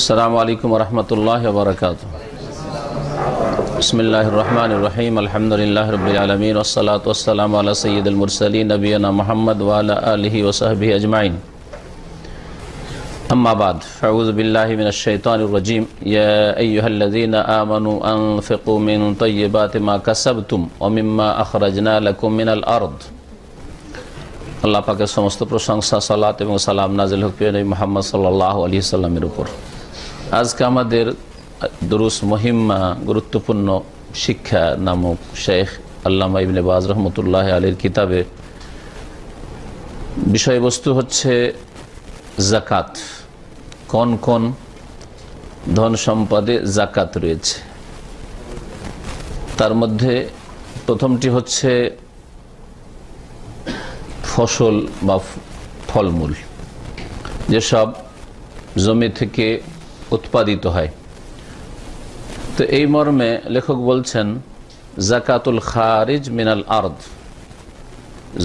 السلام علیکم ورحمت اللہ وبرکاتہ بسم اللہ الرحمن الرحیم الحمدللہ رب العالمین والصلاة والسلام علی سید المرسلین نبینا محمد وعلا آلہ وصحبہ اجمعین اما بعد فعوذ باللہ من الشیطان الرجیم یا ایوہ الذین آمنوا انفقوا من طیبات ما کسبتم ومما اخرجنا لکم من الارض اللہ پاکستو مستقر شنگ سا صلات و سلام نازل حکم نبی محمد صلی اللہ علیہ وسلم میرے আজকে আমাদের দুরুস মহিম্মা গুরুত্বপূর্ণ শিক্ষা নামক শেখ আল্লামা ইবনে বাজ রহমতুল্লাহ আলীর কিতাবে বিষয়বস্তু হচ্ছে জাকাত কোন কোন ধন সম্পদে জাকাত রয়েছে তার মধ্যে প্রথমটি হচ্ছে ফসল বা ফলমূল যেসব জমি থেকে উৎপাদিত হয় তো এই মর্মে লেখক বলছেন জাকাতুল খারিজ মিনাল আর্দ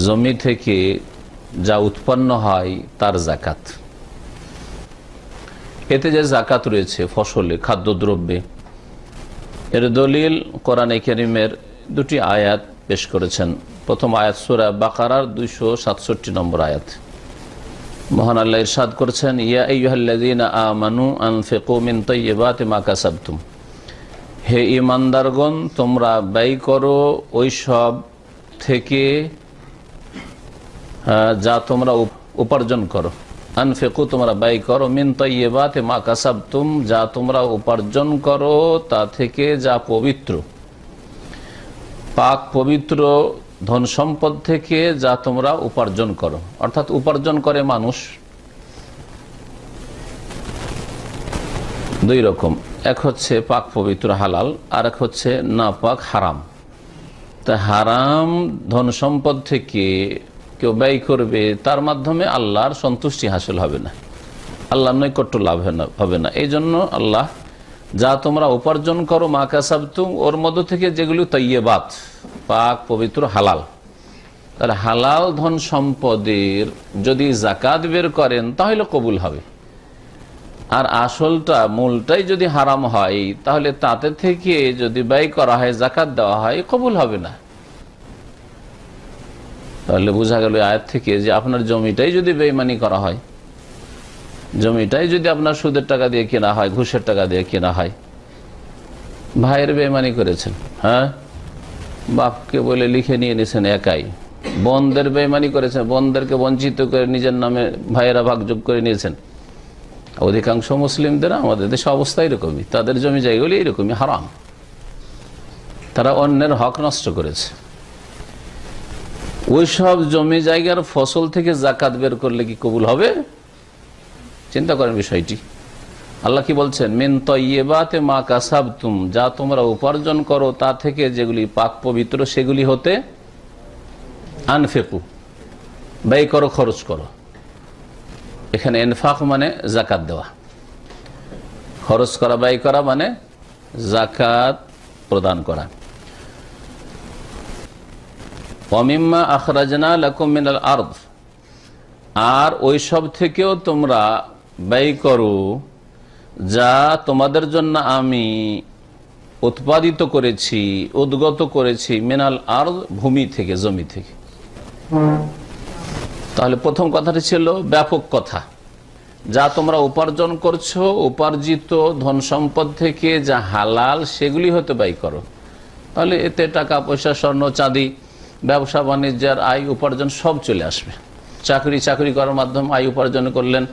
জমি থেকে যা উৎপন্ন হয় তার জাকাত এতে যে জাকাত রয়েছে ফসলে খাদ্যদ্রব্যে এর দলিল কোরআন করিমের দুটি আয়াত পেশ করেছেন প্রথম আয়াত সুরা বাকারার দুইশো সাতষট্টি নম্বর আয়াত মহান আল্লাহ ইরশাদ করছেন ইয়া আমানু আনফেকুমিন তৈবাত মাকা সাবতুম হে ইমানদারগণ তোমরা ব্যয় করো ওই সব থেকে যা তোমরা উপার্জন করো আনফেকু তোমরা ব্যয় করো মিন তৈবাতে মা কাসাবতুম যা তোমরা উপার্জন করো তা থেকে যা পবিত্র পাক পবিত্র ধন সম্পদ থেকে যা তোমরা উপার্জন করো অর্থাৎ উপার্জন করে মানুষ দুই রকম এক হচ্ছে পাক পবিত্র হালাল আর এক হচ্ছে না পাক হারাম তা হারাম ধন সম্পদ থেকে কেউ ব্যয় করবে তার মাধ্যমে আল্লাহর সন্তুষ্টি হাসিল হবে না আল্লাহ নৈকট্য লাভ হবে না এই জন্য আল্লাহ যা তোমরা উপার্জন করো মা কাসাবতুম ওর মধ্য থেকে যেগুলো তৈবাত পাক পবিত্র হালাল তাহলে হালাল ধন সম্পদের যদি জাকাত বের করেন তাহলে কবুল হবে আর আসলটা মূলটাই যদি হারাম হয় তাহলে তাতে থেকে যদি ব্যয় করা হয় জাকাত দেওয়া হয় কবুল হবে না তাহলে বোঝা গেল আয়ের থেকে যে আপনার জমিটাই যদি বেইমানি করা হয় জমিটাই যদি আপনার সুদের টাকা দিয়ে কেনা হয় ঘুষের টাকা দিয়ে কেনা হয় ভাইয়ের বেমানি করেছেন হ্যাঁ বাপকে বলে লিখে নিয়ে নিয়েছেন একাই বন্ধের বেমানি করেছেন বন্ধেরকে বঞ্চিত করে নিজের নামে ভাইয়েরা ভাগযোগ করে নিয়েছেন অধিকাংশ মুসলিমদের আমাদের দেশে অবস্থা এরকমই তাদের জমি জায়গাগুলি এরকমই হারাম তারা অন্যের হক নষ্ট করেছে ওইসব জমি জায়গার ফসল থেকে জাকাত বের করলে কি কবুল হবে চিন্তা করেন বিষয়টি আল্লাহ কি বলছেন মেন তৈবাতে মা কাসাব তুম যা তোমরা উপার্জন করো তা থেকে যেগুলি পাক পবিত্র সেগুলি হতে আনফেকু ব্যয় করো খরচ করো এখানে এনফাক মানে জাকাত দেওয়া খরচ করা ব্যয় করা মানে জাকাত প্রদান করা অমিম্মা আখরাজনা লাকুমিনাল আর আর সব থেকেও তোমরা ব্যয় করো যা তোমাদের জন্য আমি উৎপাদিত করেছি উদ্গত করেছি মেনাল আর ভূমি থেকে জমি থেকে তাহলে প্রথম কথাটি ছিল ব্যাপক কথা যা তোমরা উপার্জন করছো উপার্জিত ধন সম্পদ থেকে যা হালাল সেগুলি হতে ব্যয় করো তাহলে এতে টাকা পয়সা স্বর্ণ চাঁদি ব্যবসা বাণিজ্যের আয় উপার্জন সব চলে আসবে চাকরি চাকরি করার মাধ্যমে আয় উপার্জন করলেন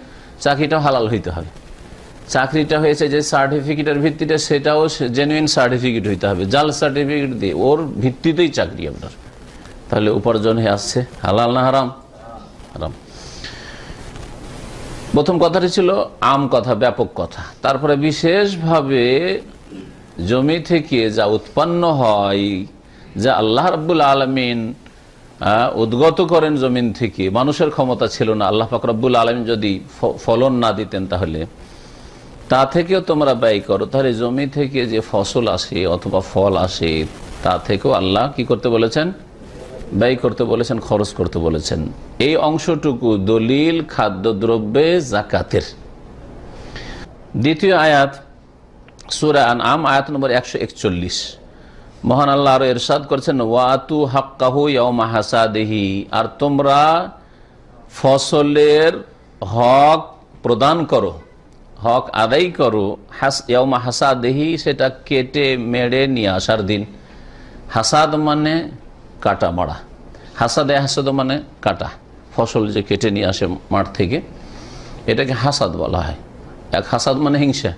চাকরিটা হালাল হইতে হবে চাকরিটা হয়েছে যে সার্টিফিকেটের ভিত্তিতে সেটাও জেনুইন সার্টিফিকেট হইতে হবে জাল সার্টিফিকেট দিয়ে ওর ভিত্তিতেই চাকরি আপনার তাহলে উপার্জন হয়ে আসছে হালাল না হারাম হারাম প্রথম কথাটি ছিল আম কথা ব্যাপক কথা তারপরে বিশেষভাবে জমি থেকে যা উৎপন্ন হয় যা আল্লাহ রাবুল আলমিন হ্যাঁ, উদ্গত করেন জমিন থেকে মানুষের ক্ষমতা ছিল না আল্লাহ ফাকরাবুল আলম যদি ফলন না দিতেন তাহলে তা থেকেও তোমরা ব্যয় করো তাহলে জমি থেকে যে ফসল আসে অথবা ফল আসে তা থেকেও আল্লাহ কি করতে বলেছেন ব্যয় করতে বলেছেন খরচ করতে বলেছেন এই অংশটুকু দলিল খাদ্যদ্রব্যে জাকাতের দ্বিতীয় আয়াত সুরা আন আম আয়াত নম্বর একশো একচল্লিশ মহান আল্লাহ আরো এরশাদ করছেন ওয়াতু হাক্কাহু ইয়মা হাসাদেহি আর তোমরা ফসলের হক প্রদান করো হক আদায় করো হাস ইয়মা হাসাদেহি সেটা কেটে মেড়ে নিয়ে আসার দিন হাসাদ মানে কাটা মারা হাসাদে হাসাদ মানে কাটা ফসল যে কেটে নিয়ে আসে মাঠ থেকে এটাকে হাসাদ বলা হয় এক হাসাদ মানে হিংসা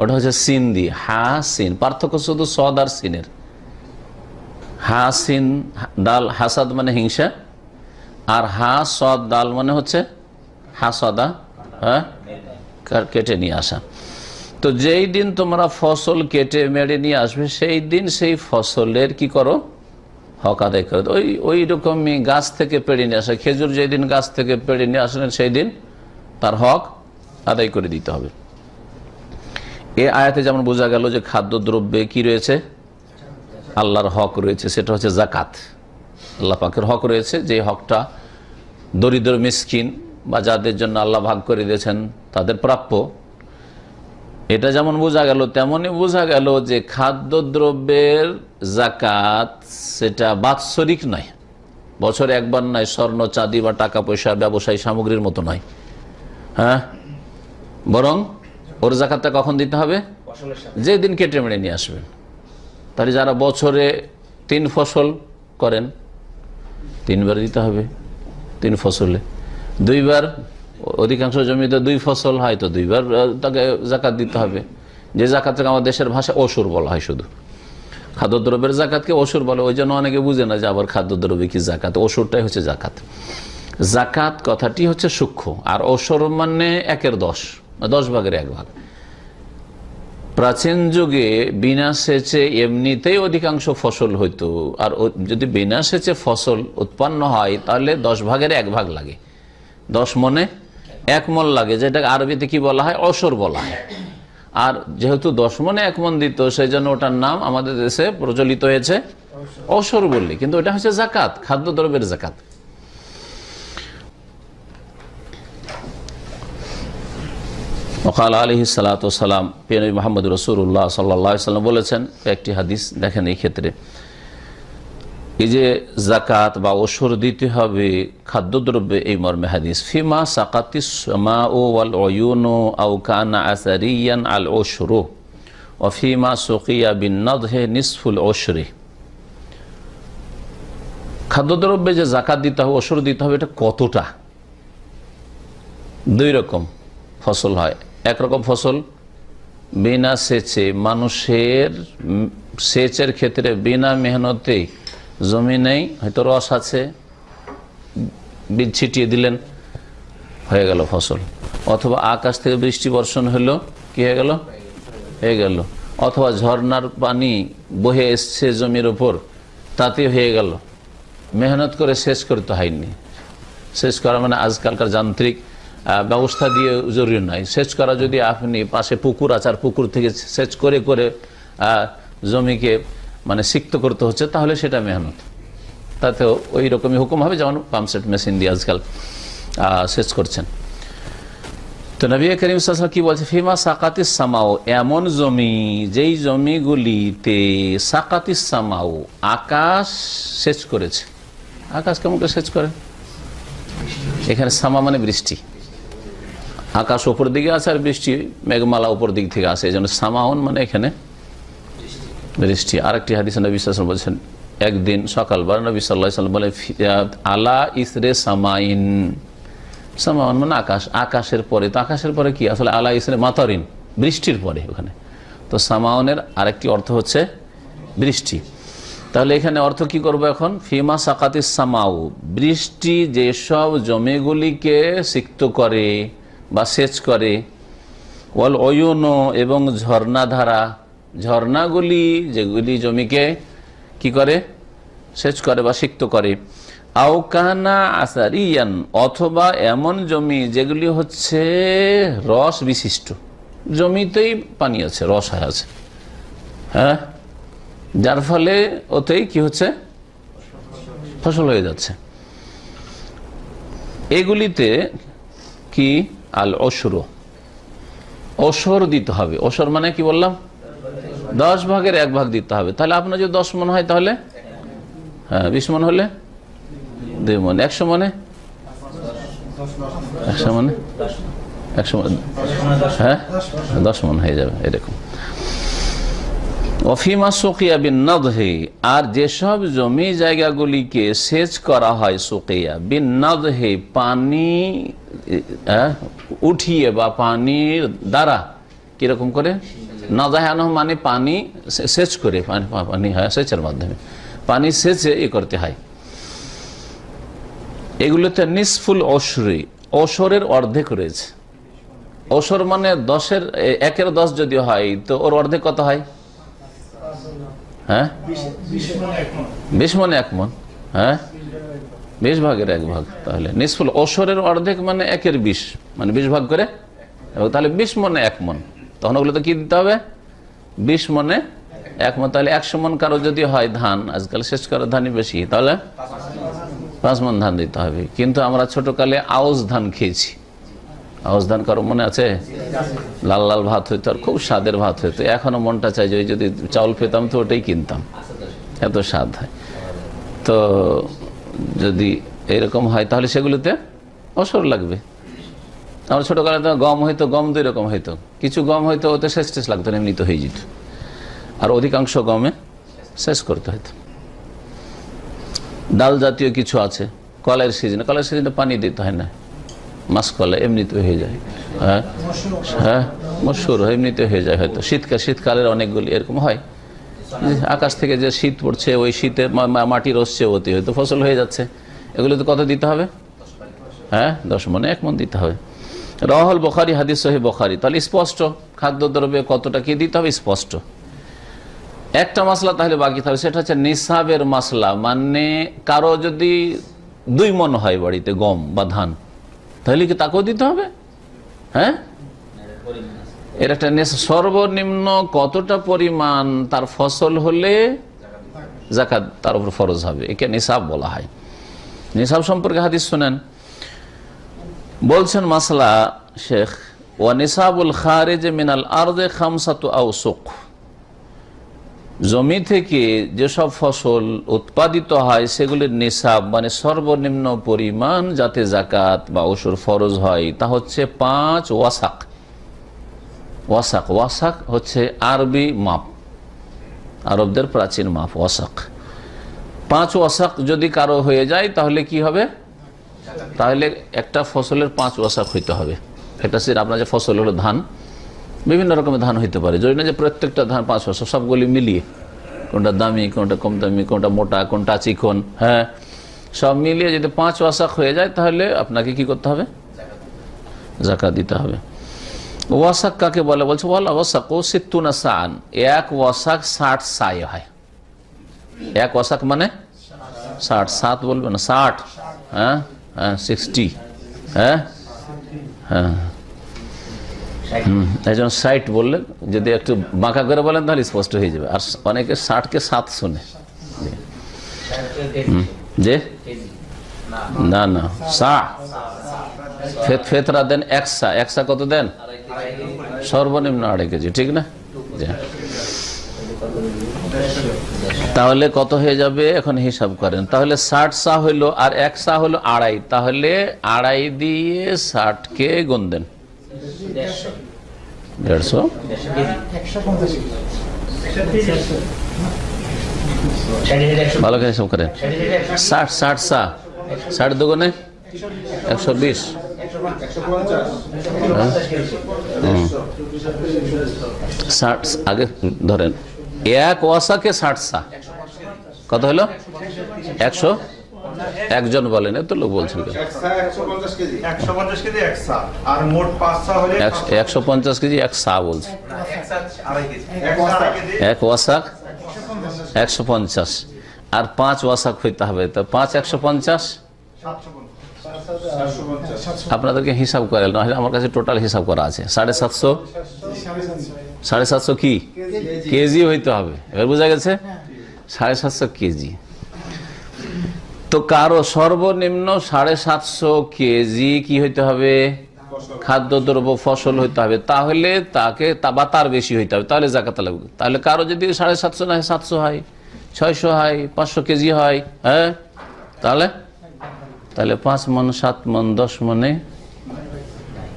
ওটা হচ্ছে সিন দিয়ে হা সিন পার্থক্য শুধু সদ আর সিনের হাসিন ডাল হাসাদ মানে হিংসা আর হাসদ ডাল মানে হচ্ছে হাসাদা হ্যাঁ কেটে নিয়ে আসা তো যেই দিন তোমরা ফসল কেটে মেরে নিয়ে আসবে সেই দিন সেই ফসলের কি করো হক আদায় করো ওই ওই রকমই গাছ থেকে পেড়ে নিয়ে আসা খেজুর যেই দিন গাছ থেকে পেড়ে নিয়ে আসলেন সেই দিন তার হক আদায় করে দিতে হবে এ আয়াতে যেমন বোঝা গেল যে খাদ্যদ্রব্যে কি রয়েছে আল্লাহর হক রয়েছে সেটা হচ্ছে জাকাত আল্লাহ পাকের হক রয়েছে যে হকটা দরিদ্র মিসকিন বা যাদের জন্য আল্লাহ ভাগ করে দিয়েছেন তাদের প্রাপ্য এটা যেমন বোঝা গেল তেমনই বোঝা গেল যে খাদ্যদ্রব্যের জাকাত সেটা বাৎসরিক নয় বছরে একবার নয় স্বর্ণ চাঁদি বা টাকা পয়সা ব্যবসায়ী সামগ্রীর মতো নয় হ্যাঁ বরং ওর জাকাতটা কখন দিতে হবে যেদিন কেটে মেরে নিয়ে আসবেন তাহলে যারা বছরে তিন ফসল করেন তিনবার দিতে হবে তিন ফসলে দুইবার অধিকাংশ জমিতে দুই ফসল হয় তো দুইবার তাকে জাকাত দিতে হবে যে জাকাতটাকে আমাদের দেশের ভাষা অসুর বলা হয় শুধু খাদ্যদ্রব্যের জাকাতকে অসুর বলে ওই জন্য অনেকে বুঝে না যে আবার খাদ্যদ্রব্যে কি জাকাত অসুরটাই হচ্ছে জাকাত জাকাত কথাটি হচ্ছে সূক্ষ্ম আর অসুর মানে একের দশ দশ ভাগের এক ভাগ প্রাচীন যুগে বিনা সেচে এমনিতেই অধিকাংশ ফসল হইতো আর যদি বিনা সেচে ফসল উৎপন্ন হয় তাহলে দশ ভাগের এক ভাগ লাগে দশ মনে এক মন লাগে যেটাকে আরবিতে কি বলা হয় অসর বলা হয় আর যেহেতু দশ মনে এক মন দিত সেই জন্য ওটার নাম আমাদের দেশে প্রচলিত হয়েছে অসর বললি কিন্তু ওটা হচ্ছে জাকাত খাদ্যদ্রব্যের জাকাত অকাল আলহি সালাতাম পেন মাহমুদ রসুল্লাহ সাল্লাহ সাল্লাম বলেছেন একটি হাদিস দেখেন এই ক্ষেত্রে এই যে জাকাত বা ওসর দিতে হবে খাদ্যদ্রব্যে এই মর্মে হাদিস ফিমা সাকাতি সমা ও আল অয়ুন আউ কানা আসারিয়ান আল ওসরো ফিমা সকিয়া বিন্নদ হে নিসফুল ওসরে খাদ্যদ্রব্যে যে জাকাত দিতে হবে ওসর দিতে হবে এটা কতটা দুই রকম ফসল হয় একরকম ফসল বিনা সেচে মানুষের সেচের ক্ষেত্রে বিনা মেহনতে জমি নেই হয়তো রস আছে বীজ ছিটিয়ে দিলেন হয়ে গেল ফসল অথবা আকাশ থেকে বৃষ্টি বর্ষণ হলো কি হয়ে গেল হয়ে গেল অথবা ঝর্নার পানি বহে এসছে জমির ওপর তাতে হয়ে গেল মেহনত করে শেষ করতে হয়নি শেষ করা মানে আজকালকার যান্ত্রিক ব্যবস্থা দিয়ে জরুরি নয় সেচ করা যদি আপনি পাশে পুকুর আচার পুকুর থেকে সেচ করে করে জমিকে মানে সিক্ত করতে হচ্ছে তাহলে সেটা মেহনত তাতেও ওই রকমই হুকুম হবে যেমন পাম্পসেট মেশিন দিয়ে আজকাল সেচ করছেন তো নবী করিম সাসা কি বলছে ফিমা সাকাতি সামাও এমন জমি যেই জমিগুলিতে সাকাতি সামাও আকাশ সেচ করেছে আকাশ কেমন করে সেচ করে এখানে সামা মানে বৃষ্টি আকাশ ওপর দিকে আছে আর বৃষ্টি মেঘমালা ওপর দিক থেকে আসে এই জন্য সামাউন মানে এখানে বৃষ্টি আরেকটি হাদিস নবী সাল্লাম বলছেন একদিন সকালবার নবী সাল্লাহ বলে আলা ইসরে সামাইন সামাউন মানে আকাশ আকাশের পরে তো আকাশের পরে কি আসলে আলা ইসরে মাতারিন বৃষ্টির পরে ওখানে তো সামাউনের আরেকটি অর্থ হচ্ছে বৃষ্টি তাহলে এখানে অর্থ কি করব এখন ফিমা সাকাতি সামাউ বৃষ্টি যেসব জমিগুলিকে সিক্ত করে বা সেচ করে ওয়াল অয়ন এবং ঝর্ণাধারা ঝর্ণাগুলি যেগুলি জমিকে কি করে সেচ করে বা সিক্ত করে আউকানা আসারিয়ান অথবা এমন জমি যেগুলি হচ্ছে রস বিশিষ্ট জমিতেই পানি আছে রস আছে হ্যাঁ যার ফলে ওতেই কি হচ্ছে ফসল হয়ে যাচ্ছে এগুলিতে কি আল অসুর অসর দিতে হবে অসর মানে কি বললাম দশ ভাগের এক ভাগ দিতে হবে তাহলে আপনার যদি দশ মন হয় তাহলে হ্যাঁ বিশ মন হলে দুই মন একশো মনে একশো মনে একশো মনে হ্যাঁ দশ মন হয়ে যাবে এরকম অফিমা বিন আর যেসব জমি জায়গাগুলিকে সেচ করা হয় সুকিয়া বিন নদহে পানি উঠিয়ে বা পানির দ্বারা কিরকম করে নদাহানো মানে পানি সেচ করে পানি পানি হয় সেচের মাধ্যমে পানি সেচে এ করতে হয় এগুলোতে নিসফুল অসরে অসরের অর্ধেক রয়েছে অসর মানে দশের একের দশ যদি হয় তো ওর অর্ধেক কত হয় হ্যাঁ হ্যাঁ ভাগের এক ভাগ তাহলে নিষ্ফুল অর্ধেক মানে একের মানে ভাগ করে তাহলে মনে তখন ওগুলো তো দিতে হবে মনে তাহলে একশো মন কারো যদি হয় ধান আজকাল শেষ করার ধানই বেশি তাহলে পাঁচ মন ধান দিতে হবে কিন্তু আমরা ছোটকালে আউস ধান খেয়েছি আউসদান কারো মনে আছে লাল লাল ভাত হইতো আর খুব স্বাদের ভাত হইতো এখনও মনটা চাই যে ওই যদি চাউল পেতাম তো ওটাই কিনতাম এত স্বাদ হয় তো যদি এরকম হয় তাহলে সেগুলোতে অসর লাগবে আমার ছোটোবেলাতে গম হইতো গম দুই রকম হইতো কিছু গম হইতো ওতে শেষ টেস লাগতো না তো হয়ে যেত আর অধিকাংশ গমে শেষ করতে হইতো ডাল জাতীয় কিছু আছে কলের সিজনে কলের সিজনে পানি দিতে হয় না মাসকলা এমনিতে হয়ে যায় হ্যাঁ হ্যাঁ মশুর এমনিতে হয়ে যায় হয়তো শীতকাল শীতকালের অনেকগুলি এরকম হয় আকাশ থেকে যে শীত পড়ছে ওই শীতে মাটি রসছে অতি হয়তো ফসল হয়ে যাচ্ছে এগুলো তো কত দিতে হবে হ্যাঁ দশ মনে এক মন দিতে হবে রহল বখারি হাদিস সহি বখারি তাহলে স্পষ্ট খাদ্যদ্রব্যে কতটা কি দিতে হবে স্পষ্ট একটা মশলা তাহলে বাকি থাকবে সেটা হচ্ছে নিসাবের মশলা মানে কারো যদি দুই মন হয় বাড়িতে গম বা ধান তাহলে কি তাকেও দিতে হবে হ্যাঁ এর একটা সর্বনিম্ন কতটা পরিমাণ তার ফসল হলে জাকাত তার উপর ফরজ হবে একে নিসাব বলা হয় নিসাব সম্পর্কে হাদিস শোনেন বলছেন মাসলা শেখ ওয়া নিসাবুল যে মিনাল আর্দে খামসাতু সুখ জমি থেকে যেসব ফসল উৎপাদিত হয় সেগুলির নিসাব মানে সর্বনিম্ন পরিমাণ যাতে জাকাত বা ওষুর ফরজ হয় তা হচ্ছে পাঁচ ওয়াসাক ওয়াসাক ওয়াসাক হচ্ছে আরবি মাপ আরবদের প্রাচীন মাপ ওয়াসাক পাঁচ ওয়াসাক যদি কারো হয়ে যায় তাহলে কি হবে তাহলে একটা ফসলের পাঁচ ওয়াসাক হইতে হবে এটা আপনার যে ফসল হলো ধান বিভিন্ন রকমের ধান হইতে পারে যদি না যে প্রত্যেকটা ধান পাঁচ পাঁচশো সবগুলি মিলিয়ে কোনটা দামি কোনটা কম দামি কোনটা মোটা কোনটা চিকন হ্যাঁ সব মিলিয়ে যদি পাঁচ ওয়াশাক হয়ে যায় তাহলে আপনাকে কি করতে হবে জাকা দিতে হবে ওয়াসাক কাকে বলে বলছে বল ওয়াসাক ও সিত্তুনা সান এক ওয়াসাক ষাট সাই হয় এক ওয়াসাক মানে ষাট সাত বলবে না ষাট হ্যাঁ হ্যাঁ সিক্সটি হ্যাঁ হ্যাঁ একজন সাইট বললেন যদি একটু বাঁকা করে বলেন তাহলে স্পষ্ট হয়ে যাবে আর অনেকে ষাটকে সাত শোনে যে না না সা ফেত ফেতরা দেন একসা একসা কত দেন সর্বনিম্ন আড়াই কেজি ঠিক না তাহলে কত হয়ে যাবে এখন হিসাব করেন তাহলে ষাট সা হইলো আর এক সা হলো আড়াই তাহলে আড়াই দিয়ে ষাটকে গুন দেন দেড়শো ভালো করে সব করেন ষাট ষাট সা ষাট দোকানে একশো বিশ হ্যাঁ? ষাট আগে ধরেন এক ওয়াশাকে ষাট সা কত হলো একশো একজন বলেন এত লোক বলছেন একশো পঞ্চাশ কেজি এক সা বলছে এক ওয়াশাক একশো পঞ্চাশ আর পাঁচ ওয়াশাক হইতে হবে তো পাঁচ একশো পঞ্চাশ আপনাদেরকে হিসাব করেন না আমার কাছে টোটাল হিসাব করা আছে সাড়ে সাতশো সাড়ে সাতশো কি কেজি হইতে হবে এবার বোঝা গেছে সাড়ে সাতশো কেজি তো কারো সর্বনিম্ন সাড়ে সাতশো কেজি কি হইতে হবে খাদ্যদ্রব্য ফসল হইতে হবে তাহলে তাকে বা তার বেশি হইতে হবে তাহলে জাকাত লাগবে তাহলে কারো যদি সাড়ে সাতশো না হয় সাতশো হয় ছয়শো হয় পাঁচশো কেজি হয় হ্যাঁ তাহলে তাহলে পাঁচ মন সাত মন দশ মনে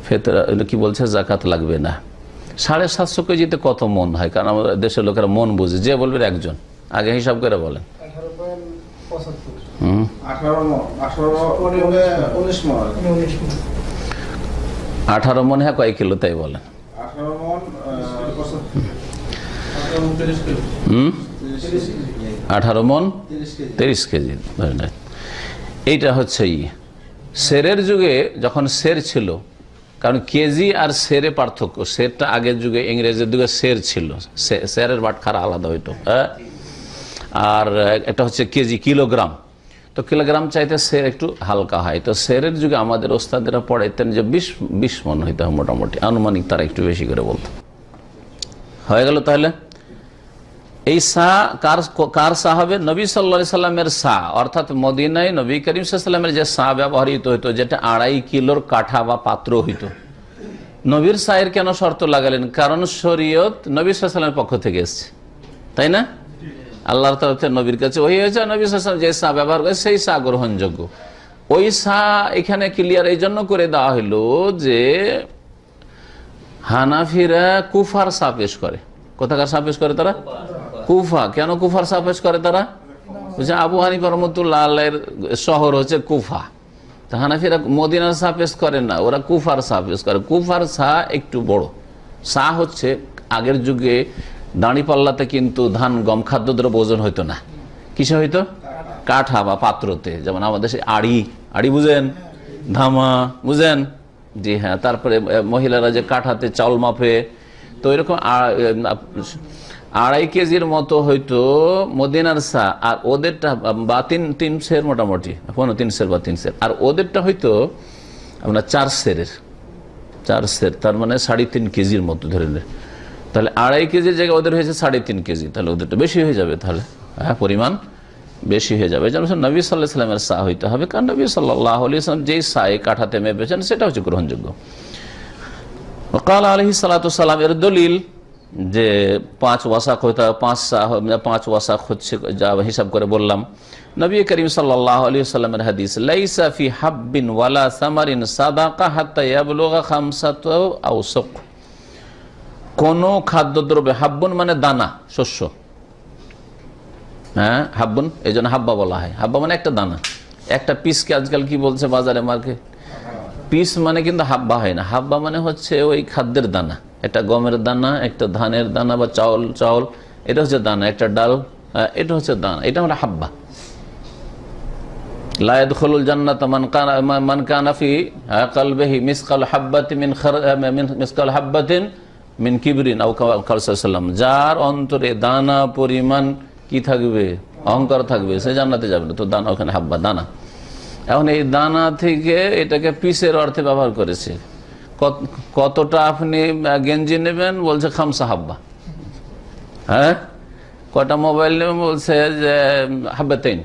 ফেতরা কি বলছে জাকাত লাগবে না সাড়ে সাতশো কেজিতে কত মন হয় কারণ আমাদের দেশের লোকেরা মন বুঝে যে বলবে একজন আগে হিসাব করে বলেন আঠারো মন হ্যাঁ কয় কিলো তাই বলেন আঠারো মন তিরিশ কেজি এইটা হচ্ছে সেরের যুগে যখন সের ছিল কারণ কেজি আর সেরে পার্থক্য সেরটা আগের যুগে ইংরেজের যুগে সের ছিল সেরের বাটখারা আলাদা হইত হ্যাঁ আর এটা হচ্ছে কেজি কিলোগ্রাম তো কিলোগ্রাম চাইতে সের একটু হালকা হয় তো সেরের যুগে আমাদের ওস্তাদেরা পড়াইতেন যে বিশ বিশ মন হইতে হয় মোটামুটি আনুমানিক তারা একটু বেশি করে বলতো হয়ে গেল তাহলে এই সা কার কার সা হবে নবী সাল্লা সাল্লামের সা অর্থাৎ মদিনায় নবী করিম সাল্লামের যে সা ব্যবহৃত হইতো যেটা আড়াই কিলোর কাঠা বা পাত্র হইত নবীর সাহের কেন শর্ত লাগালেন কারণ শরীয়ত নবী সাল্লামের পক্ষ থেকে এসছে তাই না আল্লাহ তরফের নবীর কাছে ওই হয়েছে নবী সাল্লাম যে সা ব্যবহার করে সেই সা গ্রহণযোগ্য ওই সা এখানে ক্লিয়ার এই জন্য করে দেওয়া হইল যে হানাফিরা কুফার সাহ পেশ করে কোথাকার সাহ পেশ করে তারা কুফা কেন কুফার সাহ পেশ করে তারা বলছে আবু হানি রহমতুল্লাহ আল্লাহের শহর হচ্ছে কুফা তা হানাফিরা মদিনার সাহ পেশ করে না ওরা কুফার সাহ পেশ করে কুফার সাহ একটু বড় সাহ হচ্ছে আগের যুগে দাঁড়িপাল্লাতে কিন্তু ধান গম খাদ্যদ্রব্য ওজন হইতো না কিসে হইতো কাঠা বা পাত্রতে যেমন আমাদের সে আড়ি আড়ি বুঝেন ধামা বুঝেন জি হ্যাঁ তারপরে মহিলারা যে কাঠাতে চাউল মাপে তো এরকম আড়াই কেজির মতো হয়তো মদিনার সা আর ওদেরটা বা তিন তিন সের মোটামুটি পনেরো তিন সের বা তিন সের আর ওদেরটা হয়তো আপনার চার সেরের চার সের তার মানে সাড়ে তিন কেজির মতো ধরে নেয় তাহলে আড়াই কেজির জায়গায় ওদের হয়েছে সাড়ে তিন কেজি তাহলে ওদের তো বেশি হয়ে যাবে তাহলে হ্যাঁ পরিমাণ বেশি হয়ে যাবে যেন নবী সাল্লাহ সাল্লামের সাহ হইতে হবে কারণ নবী সাল্লাহ আলি সাল্লাম যেই সায়ে কাঠাতে মেপেছেন সেটা হচ্ছে গ্রহণযোগ্য কাল আলহি সালাতাম এর দলিল যে পাঁচ ওয়াশাক হইতে হবে পাঁচ পাঁচ ওয়াসাক হচ্ছে যা হিসাব করে বললাম নবী করিম সাল্লাহ আলী সাল্লামের হাদিস লাইসাফি হাব্বিন ওয়ালা সামারিন সাদাকা হাত্তা ইয়াবলুগা খামসাত আউসক কোন খাদ্যদ্রব্যে হাব্বন মানে দানা শস্য হ্যাঁ হাব্বন এই জন্য হাব্বা বলা হয় হাব্বা মানে একটা দানা একটা পিসকে আজকাল কি বলছে বাজারে মার্কেট পিস মানে কিন্তু হাব্বা হয় না হাব্বা মানে হচ্ছে ওই খাদ্যের দানা একটা গমের দানা একটা ধানের দানা বা চাউল চাউল এটা হচ্ছে দানা একটা ডাল হ্যাঁ, এটা হচ্ছে দানা এটা আমরা মানে হাব্বা লায়দ খলুল জান্নাত মান কানাফি কালবেহি মিসকাল হাব্বাতিন মিসকাল হাব্বাতিন মিন কিবরিন যার অন্তরে দানা পরিমাণ কি থাকবে অহংকার থাকবে সে জানাতে যাবে না তো দানা ওখানে হাব্বা দানা এখন এই দানা থেকে এটাকে পিসের অর্থে ব্যবহার করেছে কতটা আপনি গেঞ্জি নেবেন বলছে খামসা হাব্বা হ্যাঁ কটা মোবাইল নেবেন বলছে যে হাব্বাতেন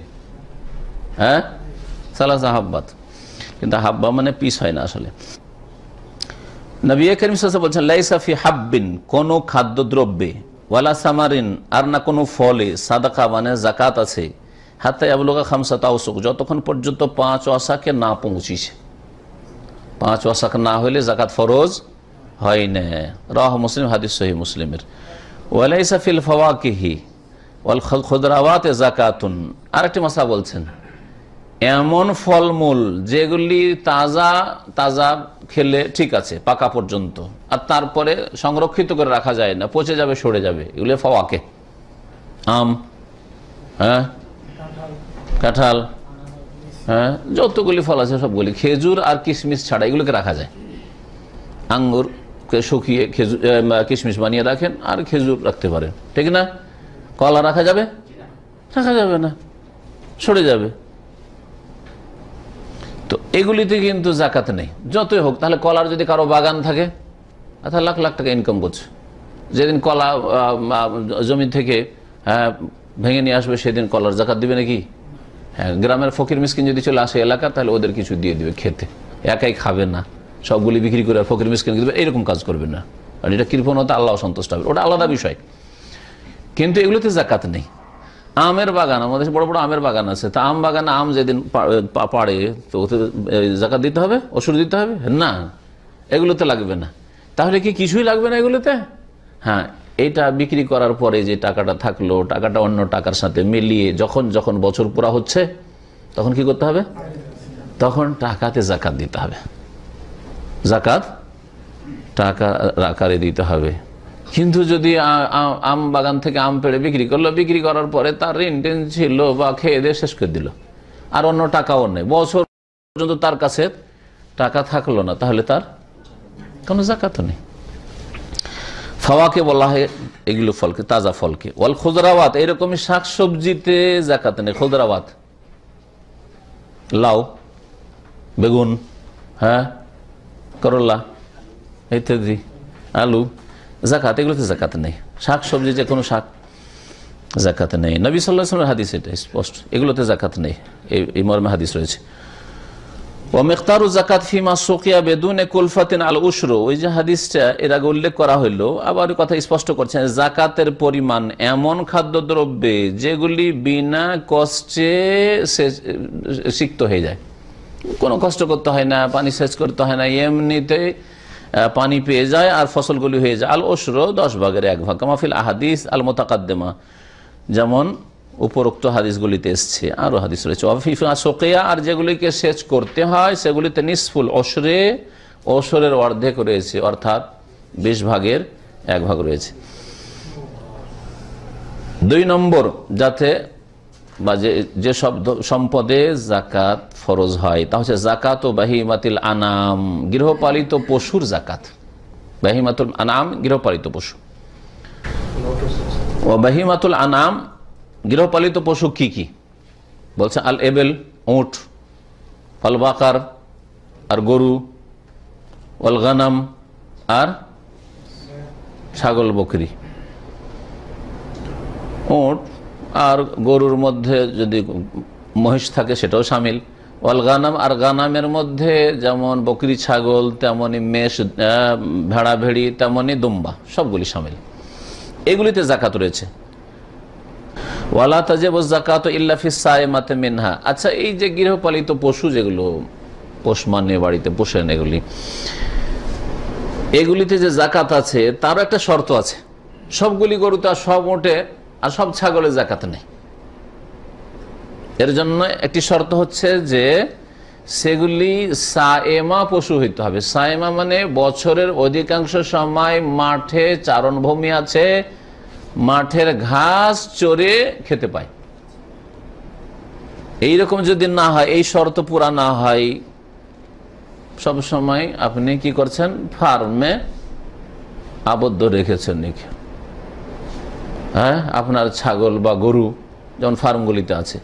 হ্যাঁ সালাসা হাব্বাত কিন্তু হাব্বা মানে পিস হয় না আসলে নবী করিম বলছেন লাইসাফি হাব্বিন কোনো খাদ্যদ্রব্যে ওয়ালা সামারিন আর না কোনো ফলে সাদাকা মানে জাকাত আছে হাতে আবলোকা খামসা তাওসুক যতক্ষণ পর্যন্ত পাঁচ ওয়াশাকে না পৌঁছিছে পাঁচ অশাক না হইলে জাকাত ফরজ হয় না রাহ মুসলিম হাদিস সহি মুসলিমের ওয়ালাইসাফিল ফওয়াকিহি ওয়াল খুদরাওয়াতে জাকাতুন আরেকটি মশা বলছেন এমন ফলমূল যেগুলি তাজা তাজা খেলে ঠিক আছে পাকা পর্যন্ত আর তারপরে সংরক্ষিত করে রাখা যায় না পচে যাবে সরে যাবে এগুলো ফাওয়াকে আম হ্যাঁ কাঁঠাল হ্যাঁ যতগুলি ফল আছে সবগুলি খেজুর আর কিশমিস ছাড়া এগুলোকে রাখা যায় আঙ্গুরকে শুকিয়ে খেজুর কিশমিশ বানিয়ে রাখেন আর খেজুর রাখতে পারেন ঠিক না কলা রাখা যাবে রাখা যাবে না সরে যাবে তো এগুলিতে কিন্তু জাকাত নেই যতই হোক তাহলে কলার যদি কারো বাগান থাকে তাহলে লাখ লাখ টাকা ইনকাম করছে যেদিন কলা জমি থেকে হ্যাঁ, ভেঙে নিয়ে আসবে সেদিন কলার জাকাত দিবে নাকি হ্যাঁ গ্রামের ফকির মিসকিন যদি চলে আসে এলাকা তাহলে ওদের কিছু দিয়ে দিবে খেতে একাই খাবে না সবগুলি বিক্রি করে ফকির মিসকিন দেবে এরকম কাজ করবে না আর এটা কৃপণতা আল্লাহ সন্তুষ্ট হবে ওটা আলাদা বিষয় কিন্তু এগুলোতে জাকাত নেই আমের বাগান আমাদের বড় বড় আমের বাগান আছে তা আম বাগানে আম যেদিন পাড়ে তো ওতে জাকাত দিতে হবে ওষুধ দিতে হবে না এগুলোতে লাগবে না তাহলে কি কিছুই লাগবে না এগুলোতে হ্যাঁ এটা বিক্রি করার পরে যে টাকাটা থাকলো টাকাটা অন্য টাকার সাথে মিলিয়ে যখন যখন বছর পুরা হচ্ছে তখন কি করতে হবে তখন টাকাতে জাকাত দিতে হবে জাকাত টাকা আকারে দিতে হবে কিন্তু যদি আম বাগান থেকে আম পেড়ে বিক্রি করলো বিক্রি করার পরে তার ঋণ টেন ছিল বা খেয়ে দিয়ে শেষ করে দিল আর অন্য টাকাও নেই বছর পর্যন্ত তার কাছে টাকা থাকলো না তাহলে তার কোনো জাকাত নেই ফাওয়াকে বলা হয় এগুলো ফলকে তাজা ফলকে ওয়াল খুদরাবাত এরকমই শাকসবজিতে জাকাত নেই খুদরাবাত লাউ বেগুন হ্যাঁ করলা ইত্যাদি আলু জাকাত এগুলোতে জাকাত নেই শাক সবজি যে কোনো শাক জাকাত নেই নবী সাল্লাহামের হাদিস এটা স্পষ্ট এগুলোতে জাকাত নেই এই মর্মে হাদিস রয়েছে জাকাত বেদুন আল উসরো ওই যে হাদিসটা উল্লেখ করা হইলো স্পষ্ট জাকাতের পরিমাণ এমন খাদ্যদ্রব্যে যেগুলি বিনা কষ্টে সিক্ত হয়ে যায় কোনো কষ্ট করতে হয় না পানি সেচ করতে হয় না এমনিতে পানি পেয়ে যায় আর ফসলগুলি হয়ে যায় আল ওসর দশ ভাগের এক ভাগ কামাফিল আহাদিস আল মোতাকাদ্দেমা যেমন উপরোক্ত হাদিসগুলিতে এসছে আরও হাদিস রয়েছে অফিফা সোকেয়া আর যেগুলিকে সেচ করতে হয় সেগুলিতে নিষ্ফুল অসরে অসরের অর্ধেক রয়েছে অর্থাৎ বিশ ভাগের এক ভাগ রয়েছে দুই নম্বর যাতে বা যে যে শব্দ সম্পদে জাকাত ফরজ হয় তা হচ্ছে জাকাত ও বাহিমাতিল আনাম গৃহপালিত পশুর জাকাত বাহিমাতুল আনাম গৃহপালিত পশু ও বাহিমাতুল আনাম গৃহপালিত পশু কি কি বলছে আল এবেল উঁট বাকার আর গরু অলগানাম আর ছাগল বকরি উঁট আর গরুর মধ্যে যদি মহিষ থাকে সেটাও সামিল ওয়াল গানাম আর গানামের মধ্যে যেমন বকরি ছাগল তেমনই মেষ ভেড়া ভেড়ি তেমনি দুম্বা সবগুলি সামিল এগুলিতে জাকাত রয়েছে ওয়ালা তাজেব জাকাত ইল্লাফি মাতে মিনহা আচ্ছা এই যে গৃহপালিত পশু যেগুলো পোষ মানে বাড়িতে পোষেন এগুলি এগুলিতে যে জাকাত আছে তার একটা শর্ত আছে সবগুলি গরু তার সব ওঠে আর সব ছাগলে জাকাত নেই এর জন্য একটি শর্ত হচ্ছে যে সেগুলি সায়েমা পশু হইতে হবে সায়েমা মানে বছরের অধিকাংশ সময় মাঠে চারণভূমি আছে মাঠের ঘাস চরে খেতে পায় এই রকম যদি না হয় এই শর্ত পুরা না হয় সব সময় আপনি কি করছেন ফার্মে আবদ্ধ রেখেছেন নাকি হ্যাঁ আপনার ছাগল বা গরু যেমন ফার্মগুলিতে আছে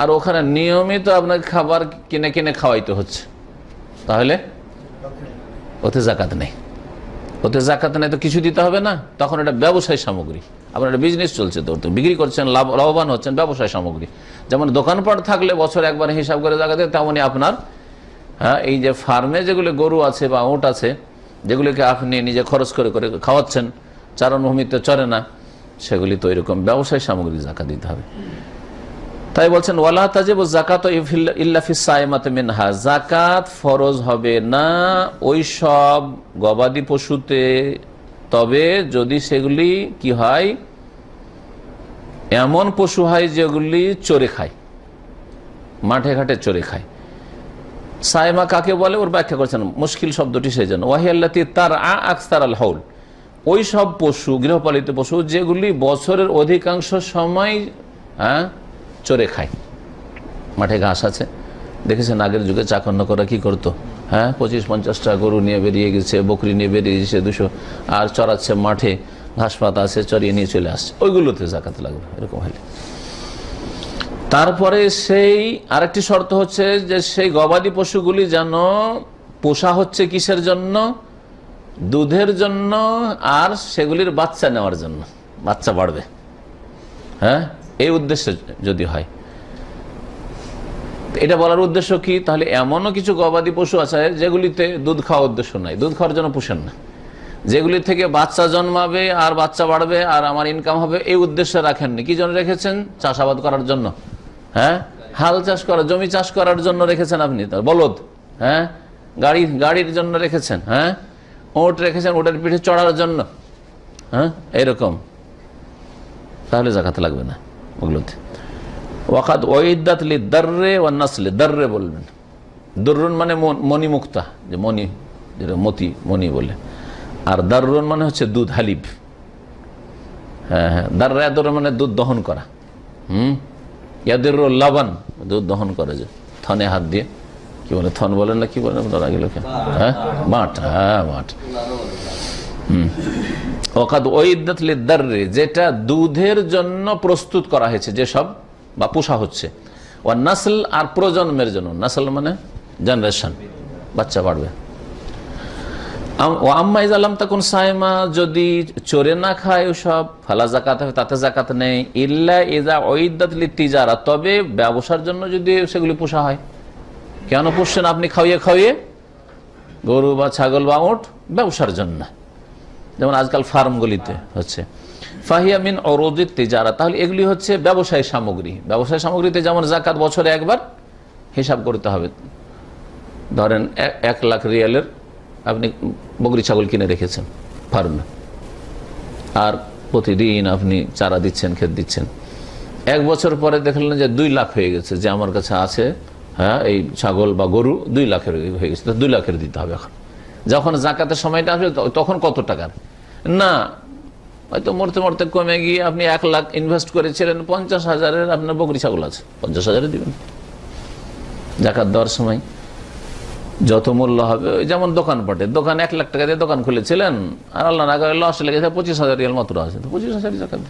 আর ওখানে নিয়মিত আপনাকে খাবার কিনে কিনে খাওয়াইতে হচ্ছে তাহলে ওতে জাকাত নেই ওতে জাকাত নেই তো কিছু দিতে হবে না তখন এটা ব্যবসায় সামগ্রী আপনার একটা বিজনেস চলছে তো বিক্রি করছেন লাভ লাভবান হচ্ছেন ব্যবসায় সামগ্রী যেমন দোকানপাট থাকলে বছর একবার হিসাব করে জায়গা দেয় তেমনই আপনার হ্যাঁ এই যে ফার্মে যেগুলো গরু আছে বা উঁট আছে যেগুলিকে আপনি নিজে খরচ করে করে খাওয়াচ্ছেন চারণভূমিতে চরে না সেগুলি তো এরকম ব্যবসায় সামগ্রী জাকা দিতে হবে তাই বলছেন ওয়ালা তাজেব জাকাত ইল্লাফিসায়মাত মিনহা জাকাত ফরজ হবে না ওই সব গবাদি পশুতে তবে যদি সেগুলি কি হয় এমন পশু হয় যেগুলি চরে খায় মাঠে ঘাটে চোরে খায় সাইমা কাকে বলে ওর ব্যাখ্যা করছেন মুশকিল শব্দটি সেই জন্য ওয়াহি আল্লাহ তার আ আকস্তার আল হাউল ওই সব পশু গৃহপালিত পশু যেগুলি বছরের অধিকাংশ সময় হ্যাঁ চরে খায় মাঠে ঘাস আছে দেখেছেন আগের যুগে করা কি করতো হ্যাঁ পঁচিশ পঞ্চাশটা গরু নিয়ে বেরিয়ে গেছে বকরি নিয়ে বেরিয়ে গেছে দুশো আর চড়াচ্ছে মাঠে ঘাস পাতা আছে চড়িয়ে নিয়ে চলে আসছে ওইগুলোতে জাকাত লাগবে এরকম হলে তারপরে সেই আরেকটি শর্ত হচ্ছে যে সেই গবাদি পশুগুলি যেন পোষা হচ্ছে কিসের জন্য দুধের জন্য আর সেগুলির বাচ্চা নেওয়ার জন্য বাচ্চা বাড়বে হ্যাঁ এই উদ্দেশ্য যদি হয় এটা বলার উদ্দেশ্য কি তাহলে এমনও কিছু গবাদি পশু আছে যেগুলিতে দুধ খাওয়া উদ্দেশ্য নাই দুধ খাওয়ার জন্য পুষেন না যেগুলি থেকে বাচ্চা জন্মাবে আর বাচ্চা বাড়বে আর আমার ইনকাম হবে এই উদ্দেশ্যে রাখেননি কি জন্য রেখেছেন চাষাবাদ করার জন্য হ্যাঁ হাল চাষ করা জমি চাষ করার জন্য রেখেছেন আপনি বলদ হ্যাঁ গাড়ি গাড়ির জন্য রেখেছেন হ্যাঁ ওট রেখেছেন ওটার পিঠে চড়ার জন্য হ্যাঁ এরকম তাহলে জাকাত লাগবে না ওগুলোতে ওয়াকাত ওইদাত দর্রে ও নাসলে দর্রে বলবেন দর্রুন মানে মণিমুক্তা যে মণি যেটা মতি মণি বলে আর দারুন মানে হচ্ছে দুধ হালিব হ্যাঁ হ্যাঁ দাররা মানে দুধ দহন করা হুম ইয়াদের লবণ দুধ দহন করে যে থানে হাত দিয়ে কি বলে থন বলেন না কি বলেন আপনার আগে লোকে হ্যাঁ মাঠ হ্যাঁ মাঠ হুম অকাদ ওইদাত লিদ্দারে যেটা দুধের জন্য প্রস্তুত করা হয়েছে যেসব বা পোষা হচ্ছে ও নাসল আর প্রজন্মের জন্য নাসল মানে জেনারেশন বাচ্চা বাড়বে ও আম্মা ইজ তখন সাইমা যদি চোরে না খায় ওসব ফালা জাকাত হবে তাতে জাকাত নেই ইল্লা ইজা ওইদাত লিত্তিজারা তবে ব্যবসার জন্য যদি সেগুলি পোষা হয় কেন পুষছেন আপনি খাওয়িয়ে খাওয়িয়ে গরু বা ছাগল বা উঠ ব্যবসার জন্য যেমন আজকাল ফার্মগুলিতে হচ্ছে ফাহিয়া মিন অরোজিত তেজারা তাহলে এগুলি হচ্ছে ব্যবসায় সামগ্রী ব্যবসায় সামগ্রীতে যেমন জাকাত বছরে একবার হিসাব করতে হবে ধরেন এক লাখ রিয়ালের আপনি বগরি ছাগল কিনে রেখেছেন ফার্মে আর প্রতিদিন আপনি চারা দিচ্ছেন ক্ষেত দিচ্ছেন এক বছর পরে দেখলেন যে দুই লাখ হয়ে গেছে যে আমার কাছে আছে হ্যাঁ এই ছাগল বা গরু দুই লাখের হয়ে গেছে দুই লাখের দিতে হবে এখন যখন জাকাতের সময়টা আসবে তখন কত টাকার না হয়তো মরতে মরতে কমে গিয়ে আপনি এক লাখ ইনভেস্ট করেছিলেন পঞ্চাশ হাজারের আপনার বকরি ছাগল আছে পঞ্চাশ হাজারে দিবেন জাকাত দেওয়ার সময় যত মূল্য হবে যেমন দোকান পাটে দোকান এক লাখ টাকা দিয়ে দোকান খুলেছিলেন আর আল্লাহ না করে লস লেগেছে পঁচিশ হাজার রিয়াল মাত্র আছে পঁচিশ হাজার জাকাত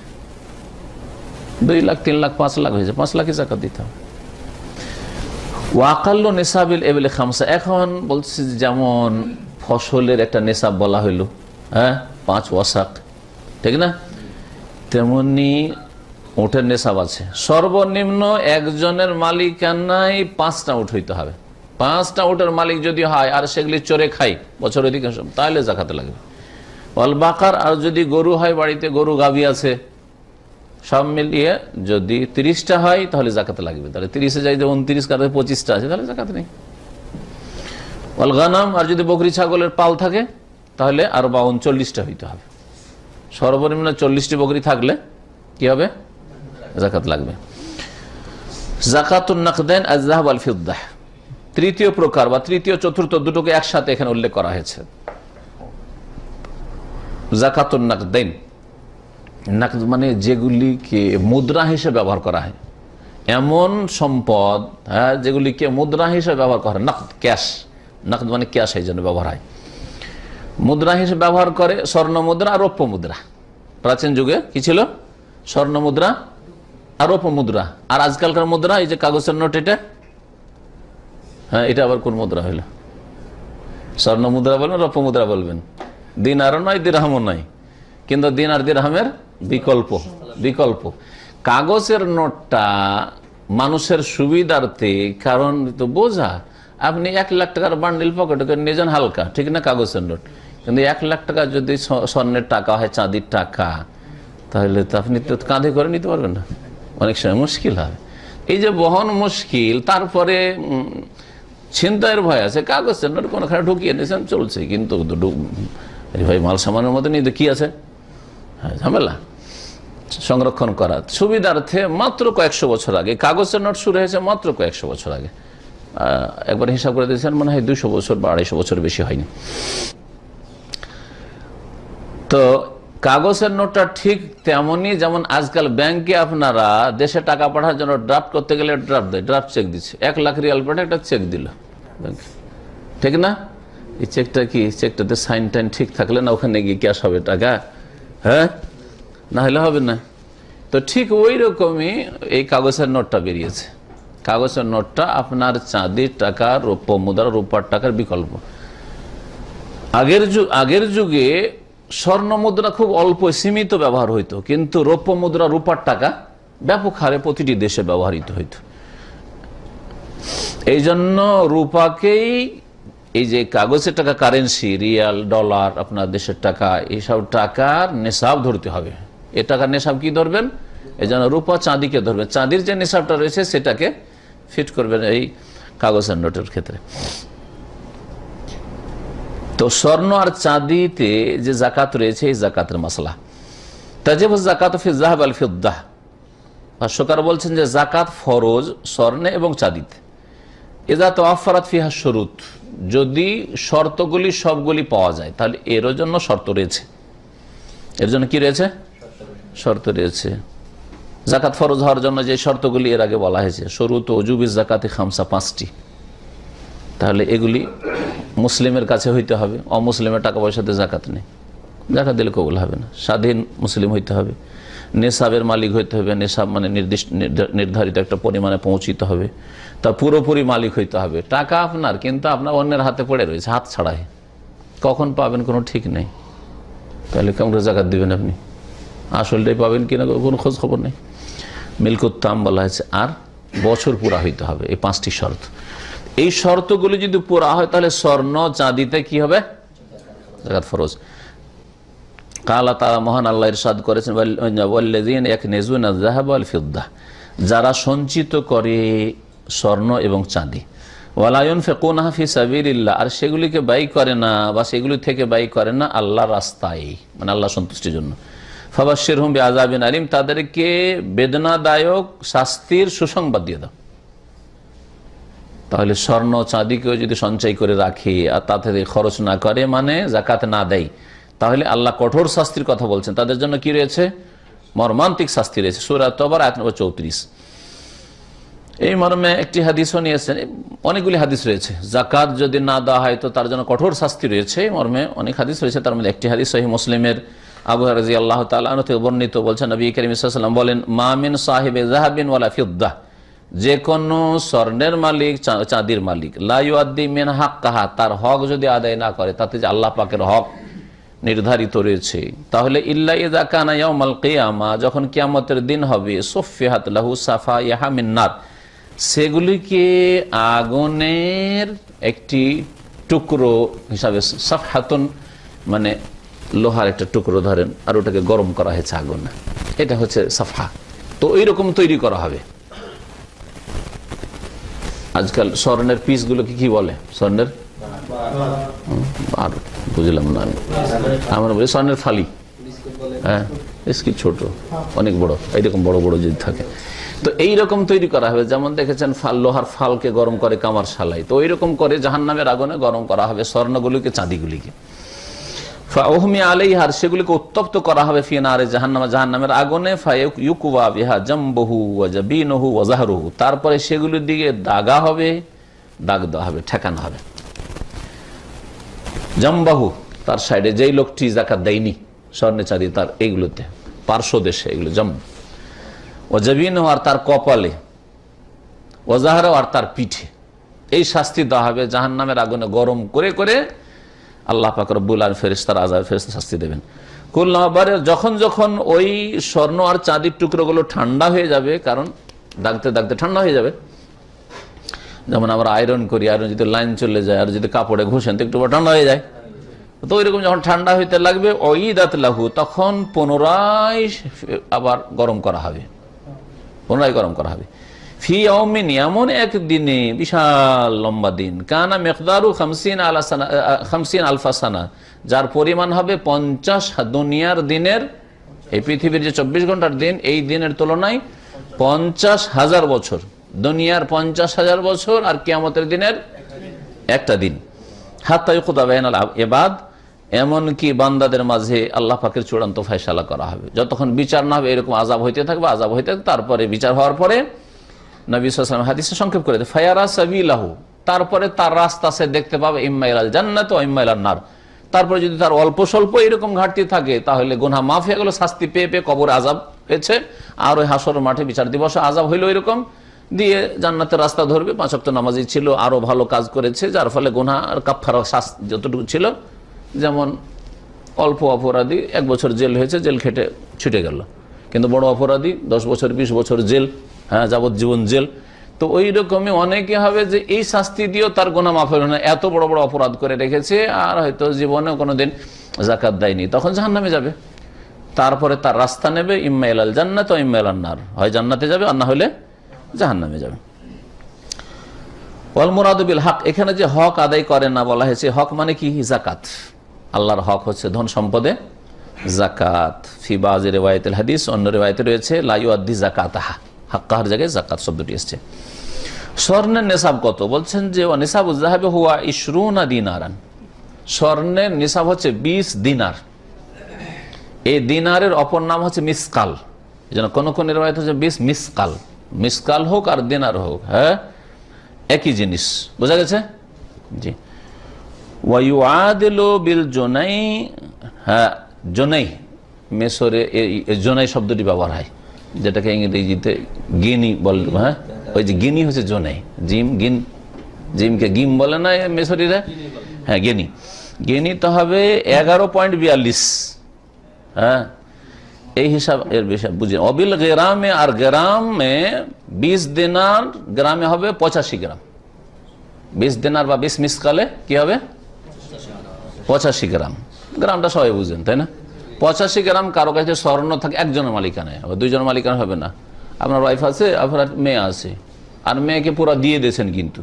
দুই লাখ তিন লাখ পাঁচ লাখ হয়েছে পাঁচ লাখই জাকাত দিতে হবে ওয়াকাল্ল নেশাবিল এবেলে খামসা এখন বলছি যেমন ফসলের একটা নেশাব বলা হইল হ্যাঁ পাঁচ ওয়াসাক ঠিক না তেমনি উঠের নেশাব আছে সর্বনিম্ন একজনের মালিকানাই পাঁচটা উঠ হইতে হবে পাঁচটা উঠের মালিক যদি হয় আর সেগুলি চোরে খাই বছর অধিকাংশ তাহলে জাকাতে লাগবে বাকার আর যদি গরু হয় বাড়িতে গরু গাভী আছে সব মিলিয়ে যদি তিরিশটা হয় তাহলে জাকাত লাগবে তাহলে তিরিশে যাই যে উনত্রিশ কারণে পঁচিশটা আছে তাহলে জাকাত নেই অলগানাম আর যদি বকরি ছাগলের পাল থাকে তাহলে আর বাউন চল্লিশটা হইতে হবে সর্বনিম্ন চল্লিশটি বকরি থাকলে কি হবে জাকাত লাগবে জাকাতুল আজাহাব আল ফিউদ্দাহ তৃতীয় প্রকার বা তৃতীয় চতুর্থ দুটোকে একসাথে এখানে উল্লেখ করা হয়েছে জাকাতুল নাকদ মানে যেগুলিকে মুদ্রা হিসেবে ব্যবহার করা হয় এমন সম্পদ হ্যাঁ যেগুলিকে মুদ্রা হিসেবে ব্যবহার করা হয় নাকদ ক্যাশ নাকদ মানে ক্যাশ এই জন্য ব্যবহার হয় মুদ্রা হিসেবে ব্যবহার করে স্বর্ণ মুদ্রা আর রৌপ্য মুদ্রা প্রাচীন যুগে কি ছিল স্বর্ণ মুদ্রা আর রৌপ্য মুদ্রা আর আজকালকার মুদ্রা এই যে কাগজের নোট এটা হ্যাঁ এটা আবার কোন মুদ্রা হইল স্বর্ণ মুদ্রা বলবেন রৌপ্য মুদ্রা বলবেন দিন আরও নয় দিরহামও নয় কিন্তু দিন আর দিরহামের বিকল্প বিকল্প কাগজের নোটটা মানুষের সুবিধার্থে কারণ তো বোঝা আপনি এক লাখ টাকার বান্ডিল পকেট করে নিয়ে যান হালকা ঠিক না কাগজের নোট কিন্তু এক লাখ টাকা যদি স্বর্ণের টাকা হয় চাঁদির টাকা তাহলে তো আপনি তো কাঁধে করে নিতে পারবেন না অনেক সময় মুশকিল হয় এই যে বহন মুশকিল তারপরে ছিনতাইয়ের ভয় আছে কাগজের নোট কোনোখানে ঢুকিয়ে নিয়েছেন চলছে কিন্তু মাল সামানের মতো নিয়ে কি আছে হ্যাঁ ঝামেলা সংরক্ষণ করা সুবিধার্থে মাত্র কয়েকশো বছর আগে কাগজের নোট শুরু হয়েছে মাত্র কয়েকশো বছর আগে একবার হিসাব করে দিয়েছেন মনে হয় দুশো বছর বা আড়াইশো বছর বেশি হয়নি তো কাগজের নোটটা ঠিক তেমনই যেমন আজকাল ব্যাংকে আপনারা দেশে টাকা পাঠার জন্য ড্রাফট করতে গেলে ড্রাফট দেয় ড্রাফট চেক দিচ্ছে এক লাখ রিয়াল পাঠে একটা চেক দিল ব্যাংকে ঠিক না এই চেকটা কি চেকটাতে সাইন টাইন ঠিক থাকলে না ওখানে গিয়ে ক্যাশ হবে টাকা হ্যাঁ না হলে হবে না তো ঠিক ওই রকমই এই কাগজের নোটটা বেরিয়েছে কাগজের নোটটা আপনার চাঁদির টাকা রৌপ্য মুদ্রা রূপার টাকার বিকল্প আগের যুগ আগের যুগে স্বর্ণ মুদ্রা খুব অল্প সীমিত ব্যবহার হইতো কিন্তু রৌপ্য মুদ্রা রূপার টাকা ব্যাপক হারে প্রতিটি দেশে ব্যবহৃত হইত এই জন্য রূপাকেই এই যে কাগজের টাকা কারেন্সি রিয়াল ডলার আপনার দেশের টাকা এইসব টাকার নেশাব ধরতে হবে এ টাকার নেশাব কি ধরবেন এই জন্য রূপা চাঁদিকে ধরবেন চাঁদির যে নেশাবটা রয়েছে সেটাকে ফিট করবেন এই কাগজের নোটের ক্ষেত্রে তো স্বর্ণ আর চাঁদিতে যে জাকাত রয়েছে এই জাকাতের মশলা তাজেব জাকাত ফি জাহাব আল ফিদ্দাহ ভাষ্যকার বলছেন যে জাকাত ফরজ স্বর্ণে এবং চাঁদিতে এজা তোয়াফারাত ফিহা শরুত যদি শর্তগুলি সবগুলি পাওয়া যায় তাহলে এরও জন্য শর্ত রয়েছে এর জন্য কি রয়েছে শর্ত রয়েছে জাকাত ফরজ হওয়ার জন্য যে শর্তগুলি এর আগে বলা হয়েছে সরু তো অজুবিস জাকাতে খামসা পাঁচটি তাহলে এগুলি মুসলিমের কাছে হইতে হবে অমুসলিমের টাকা পয়সাতে জাকাত নেই জাকাত দিলে কবুল হবে না স্বাধীন মুসলিম হইতে হবে নেশাবের মালিক হইতে হবে নেশাব মানে নির্দিষ্ট নির্ধারিত একটা পরিমাণে পৌঁছিতে হবে তা পুরোপুরি মালিক হইতে হবে টাকা আপনার কিন্তু আপনার অন্যের হাতে পড়ে রয়েছে হাত ছাড়াই কখন পাবেন কোনো ঠিক নেই তাহলে কেমন জাকাত দেবেন আপনি আসলটাই পাবেন কিনা কোনো খোঁজ খবর নেই মিলকুত্তাম বলা হয়েছে আর বছর পুরা হইতে হবে এই পাঁচটি শর্ত এই শর্তগুলি যদি পুরা হয় তাহলে স্বর্ণ চাঁদিতে কি হবে জাকাত ফরজ কালা তারা মহান আল্লাহ ইরশাদ করেছেন যারা সঞ্চিত করে স্বর্ণ এবং চাঁদি ওয়ালায়ন ফেকুনাহা ফি সাবিলিল্লাহ আর সেগুলিকে ব্যয় করে না বা সেগুলি থেকে ব্যয় করে না আল্লাহ রাস্তায় মানে আল্লাহ সন্তুষ্টির জন্য ফাবাসের হুম আজাবিন আলিম তাদেরকে বেদনাদায়ক শাস্তির সুসংবাদ দিয়ে দাও তাহলে স্বর্ণ চাঁদিকেও যদি সঞ্চয় করে রাখি আর তাতে খরচ না করে মানে জাকাত না দেয় তাহলে আল্লাহ কঠোর শাস্তির কথা বলছেন তাদের জন্য কি রয়েছে মর্মান্তিক শাস্তি রয়েছে সুরাত এক নম্বর চৌত্রিশ এই মর্মে একটি হাদিসও নিয়েছেন অনেকগুলি হাদিস রয়েছে জাকাত যদি না দেওয়া হয় তো তার জন্য কঠোর শাস্তি রয়েছে এই মর্মে অনেক হাদিস রয়েছে তার মধ্যে একটি হাদিস সহি মুসলিমের আবু রাজি আল্লাহ তালে বর্ণিত বলছেন নবী করিম ইসলাম বলেন মামিন সাহেব জাহাবিন ওয়ালা যে কোনো স্বর্ণের মালিক চাঁদির মালিক লাইউদ্দি মেন হাক কাহা তার হক যদি আদায় না করে তাতে যে আল্লাহ পাকের হক নির্ধারিত রয়েছে তাহলে ইল্লা যখন কিয়ামতের দিন হবে লাহু সাফা সেগুলিকে আগুনের একটি টুকরো হিসাবে সাফহাতুন মানে লোহার একটা টুকরো ধরেন আর ওটাকে গরম করা হয়েছে আগুন এটা হচ্ছে সাফা তো ওই রকম তৈরি করা হবে আজকাল স্বর্ণের পিসগুলোকে কি বলে স্বর্ণের আর বুঝলাম না আমি আমরা বলি স্বর্ণের ফালি হ্যাঁ ইস্কি ছোট অনেক বড় এইরকম বড় বড় যদি থাকে তো এই রকম তৈরি করা হবে যেমন দেখেছেন ফাল লোহার ফালকে গরম করে কামার সালাই তো ওই রকম করে নামের আগুনে গরম করা হবে স্বর্ণগুলিকে চাঁদিগুলিকে ফাহমি আলাইহার সেগুলিকে উত্তপ্ত করা হবে ফিনারে জাহান্নামা জাহান্নামের আগুনে ফায়ুকুবা বিহা জম্বহু ওয়াজাবিনহু ওয়াজাহরুহু তারপরে সেগুলির দিকে দাগা হবে দাগ দেওয়া হবে ঠেকানো হবে জম্বাহু তার সাইডে যেই লোকটি জাকাত দেয়নি স্বর্ণে তার এইগুলোতে পার্শ্ব দেশে এগুলো জম ওয়াজাবিনহু আর তার কপালে ওয়াজাহারও আর তার পিঠে এই শাস্তি দেওয়া হবে জাহান্নামের আগুনে গরম করে করে আল্লাহ পাকর রব্বুল ফেরিস্তার আজাদ ফেরিস্তা শাস্তি দেবেন কুল্লাহবারের যখন যখন ওই স্বর্ণ আর চাঁদির টুকরোগুলো ঠান্ডা হয়ে যাবে কারণ ডাকতে ডাকতে ঠান্ডা হয়ে যাবে যেমন আমরা আয়রন করি আয়রন যদি লাইন চলে যায় আর যদি কাপড়ে ঘুষেন তো একটু ঠান্ডা হয়ে যায় তো ওইরকম যখন ঠান্ডা হইতে লাগবে দাঁত লাহু তখন পুনরায় আবার গরম করা হবে পুনরায় গরম করা হবে এমন এক দিনে বিশাল লম্বা দিন কানা খামসিন আলফাসানা যার পরিমাণ হবে পঞ্চাশ দুনিয়ার দিনের এই পৃথিবীর যে চব্বিশ ঘন্টার দিন এই দিনের তুলনায় পঞ্চাশ হাজার বছর দুনিয়ার পঞ্চাশ হাজার বছর আর কেয়ামতের দিনের একটা দিন হাত্তাই খুদাবাহিন এবাদ এমনকি বান্দাদের মাঝে আল্লাহ পাকের চূড়ান্ত ফয়সালা করা হবে যতক্ষণ বিচার না হবে এরকম আজাব হইতে থাকবে আজাব হইতে তারপরে বিচার হওয়ার পরে নবী সাল্লাম সংক্ষেপ করে ফায়ারা সাবিলাহু তারপরে তার রাস্তা সে দেখতে পাবে ইম্মাইলাল জান্নাত ও ইম্মাইলাল নার তারপরে যদি তার অল্প স্বল্প এরকম ঘাটতি থাকে তাহলে গোনা মাফ হয়ে গেল শাস্তি পেয়ে পেয়ে কবর আজাব হয়েছে আর ওই হাসর মাঠে বিচার দিবসে আজাব হইল এরকম দিয়ে জান্নাতের রাস্তা ধরবে পাঁচ সপ্তাহ নামাজি ছিল আরও ভালো কাজ করেছে যার ফলে গোনা আর কাপ্ফার শাস্তি যতটুকু ছিল যেমন অল্প অপরাধী এক বছর জেল হয়েছে জেল খেটে ছুটে গেল কিন্তু বড় অপরাধী দশ বছর বিশ বছর জেল হ্যাঁ যাবজ্জীবন জেল তো ওই রকমই অনেকে হবে যে এই শাস্তি দিয়েও তার গোনা মাফ হলো না এত বড় বড় অপরাধ করে রেখেছে আর হয়তো জীবনে কোনোদিন জাকাত দেয়নি তখন জাহান নামে যাবে তারপরে তার রাস্তা নেবে ইম্মা এলাল জান্নাত ও ইম্মা এলান্নার হয় জান্নাতে যাবে আর না হলে জাহান নামে যাবে ওয়াল মুরাদুবিল হক এখানে যে হক আদায় করে না বলা হয়েছে হক মানে কি জাকাত আল্লাহর হক হচ্ছে ধন সম্পদে জাকাত ফিবাজ রেওয়ায়তের হাদিস অন্য রেওয়ায়তে রয়েছে লাইউ আদি জাকাত আহা হাক্কাহার জায়গায় জাকাত শব্দটি এসছে স্বর্ণের নেশাব কত বলছেন যে নেশাব উজাহাবে হুয়া ইসরুনা দিনারান স্বর্ণের নেশাব হচ্ছে বিশ দিনার এই দিনারের অপর নাম হচ্ছে মিসকাল যেন কোনো কোন নির্বাহিত হচ্ছে বিশ মিসকাল মিসকাল হোক আর দিনার হোক হ্যাঁ একই জিনিস বোঝা গেছে জি ওয়াইল বিল জোনাই হ্যাঁ জোনাই মেসরে জোনাই শব্দটি ব্যবহার হয় যেটাকে ইংরেজিতে গিনি বল হ্যাঁ ওই যে গিনি হচ্ছে জোনে জিম গিন জিমকে গিম বলে না মেসরিরা হ্যাঁ গেনি গেনি তো হবে এগারো পয়েন্ট বিয়াল্লিশ হ্যাঁ এই হিসাব এর বিষয়ে বুঝি অবিল গ্রামে আর গ্রামে বিশ দিনার গ্রামে হবে পঁচাশি গ্রাম বিশ দিনার বা বিশ মিসকালে কি হবে পঁচাশি গ্রাম গ্রামটা সবাই বুঝেন তাই না পঁচাশি গ্রাম কারো কাছে স্বর্ণ থাকে একজনের মালিকানায় আবার দুইজনের মালিকানা হবে না আপনার ওয়াইফ আছে আপনার মেয়ে আছে আর মেয়েকে পুরা দিয়ে দিয়েছেন কিন্তু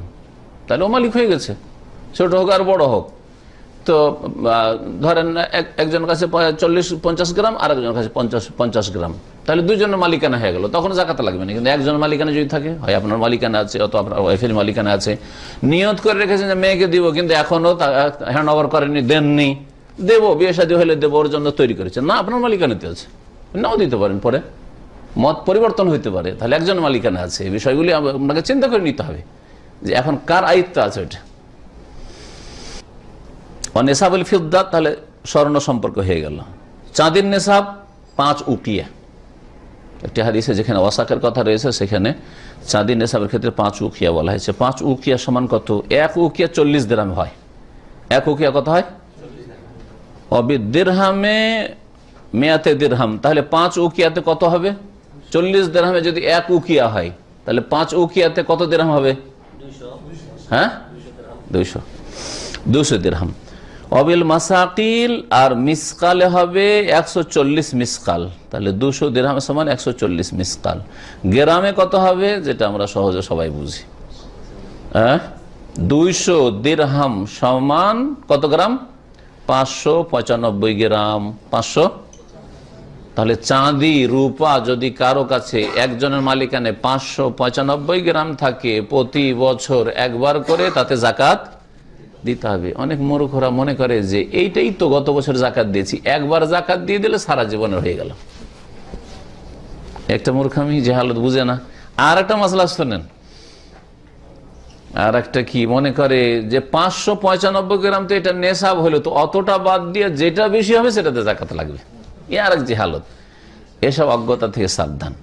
তাহলে ও মালিক হয়ে গেছে ছোট হোক আর বড় হোক তো ধরেন একজনের কাছে চল্লিশ পঞ্চাশ গ্রাম আর একজনের কাছে পঞ্চাশ পঞ্চাশ গ্রাম তাহলে দুজনের মালিকানা হয়ে গেল তখন জাকাতা লাগবে না কিন্তু একজন মালিকানা যদি থাকে হয় আপনার মালিকানা আছে অত আপনার ওয়াইফের মালিকানা আছে নিয়ত করে রেখেছেন যে মেয়েকে দিব কিন্তু এখনও হ্যান্ড ওভার করেনি দেননি দেব বিয়ে সাদী হলে দেব ওর জন্য তৈরি করেছে না আপনার মালিকানাতে আছে নাও দিতে পারেন পরে মত পরিবর্তন হইতে পারে তাহলে একজন মালিকানা আছে এই বিষয়গুলি আপনাকে চিন্তা করে নিতে হবে যে এখন কার আয়ত্ত আছে ওইটা অনেসাবুল ফিদ্দা তাহলে স্বর্ণ সম্পর্ক হয়ে গেল চাঁদের নেশাব পাঁচ উকিয়া একটি হারিয়েছে যেখানে ওয়াসাকের কথা রয়েছে সেখানে চাঁদি নেশাবের ক্ষেত্রে পাঁচ উকিয়া বলা হয়েছে পাঁচ উকিয়া সমান কত এক উকিয়া চল্লিশ গ্রাম হয় এক উকিয়া কত হয় দেড়হামে মেয়াতে দেড়হাম তাহলে পাঁচ উকিয়াতে কত হবে চল্লিশ দেড়হামে যদি এক উকিয়া হয় তাহলে পাঁচ উকিয়াতে কত দেড়হাম হবে হ্যাঁ দুইশো দুশো দেড়হাম অবিল মাসাকিল আর মিসকালে হবে একশো চল্লিশ মিসকাল তাহলে দুশো দেড়হামের সমান একশো চল্লিশ মিসকাল গ্রামে কত হবে যেটা আমরা সহজে সবাই বুঝি হ্যাঁ দুইশো দেড়হাম সমান কত গ্রাম পাঁচশো পঁচানব্বই গ্রাম পাঁচশো তাহলে চাঁদি রূপা যদি কারো কাছে একজনের মালিকানে পাঁচশো পঁচানব্বই গ্রাম থাকে প্রতি বছর একবার করে তাতে জাকাত দিতে হবে অনেক মূর্খরা মনে করে যে এইটাই তো গত বছর জাকাত দিয়েছি একবার জাকাত দিয়ে দিলে সারা জীবনের হয়ে গেল একটা মূর্খামি যে হালত বুঝে না আর একটা মাসলা শোনেন আর একটা কি মনে করে যে পাঁচশো পঁচানব্বই গ্রাম তো এটা নেশাব হলো তো অতটা বাদ দিয়ে যেটা বেশি হবে সেটাতে জাকাত লাগবে এ আর এক যে হালত এসব অজ্ঞতা থেকে সাবধান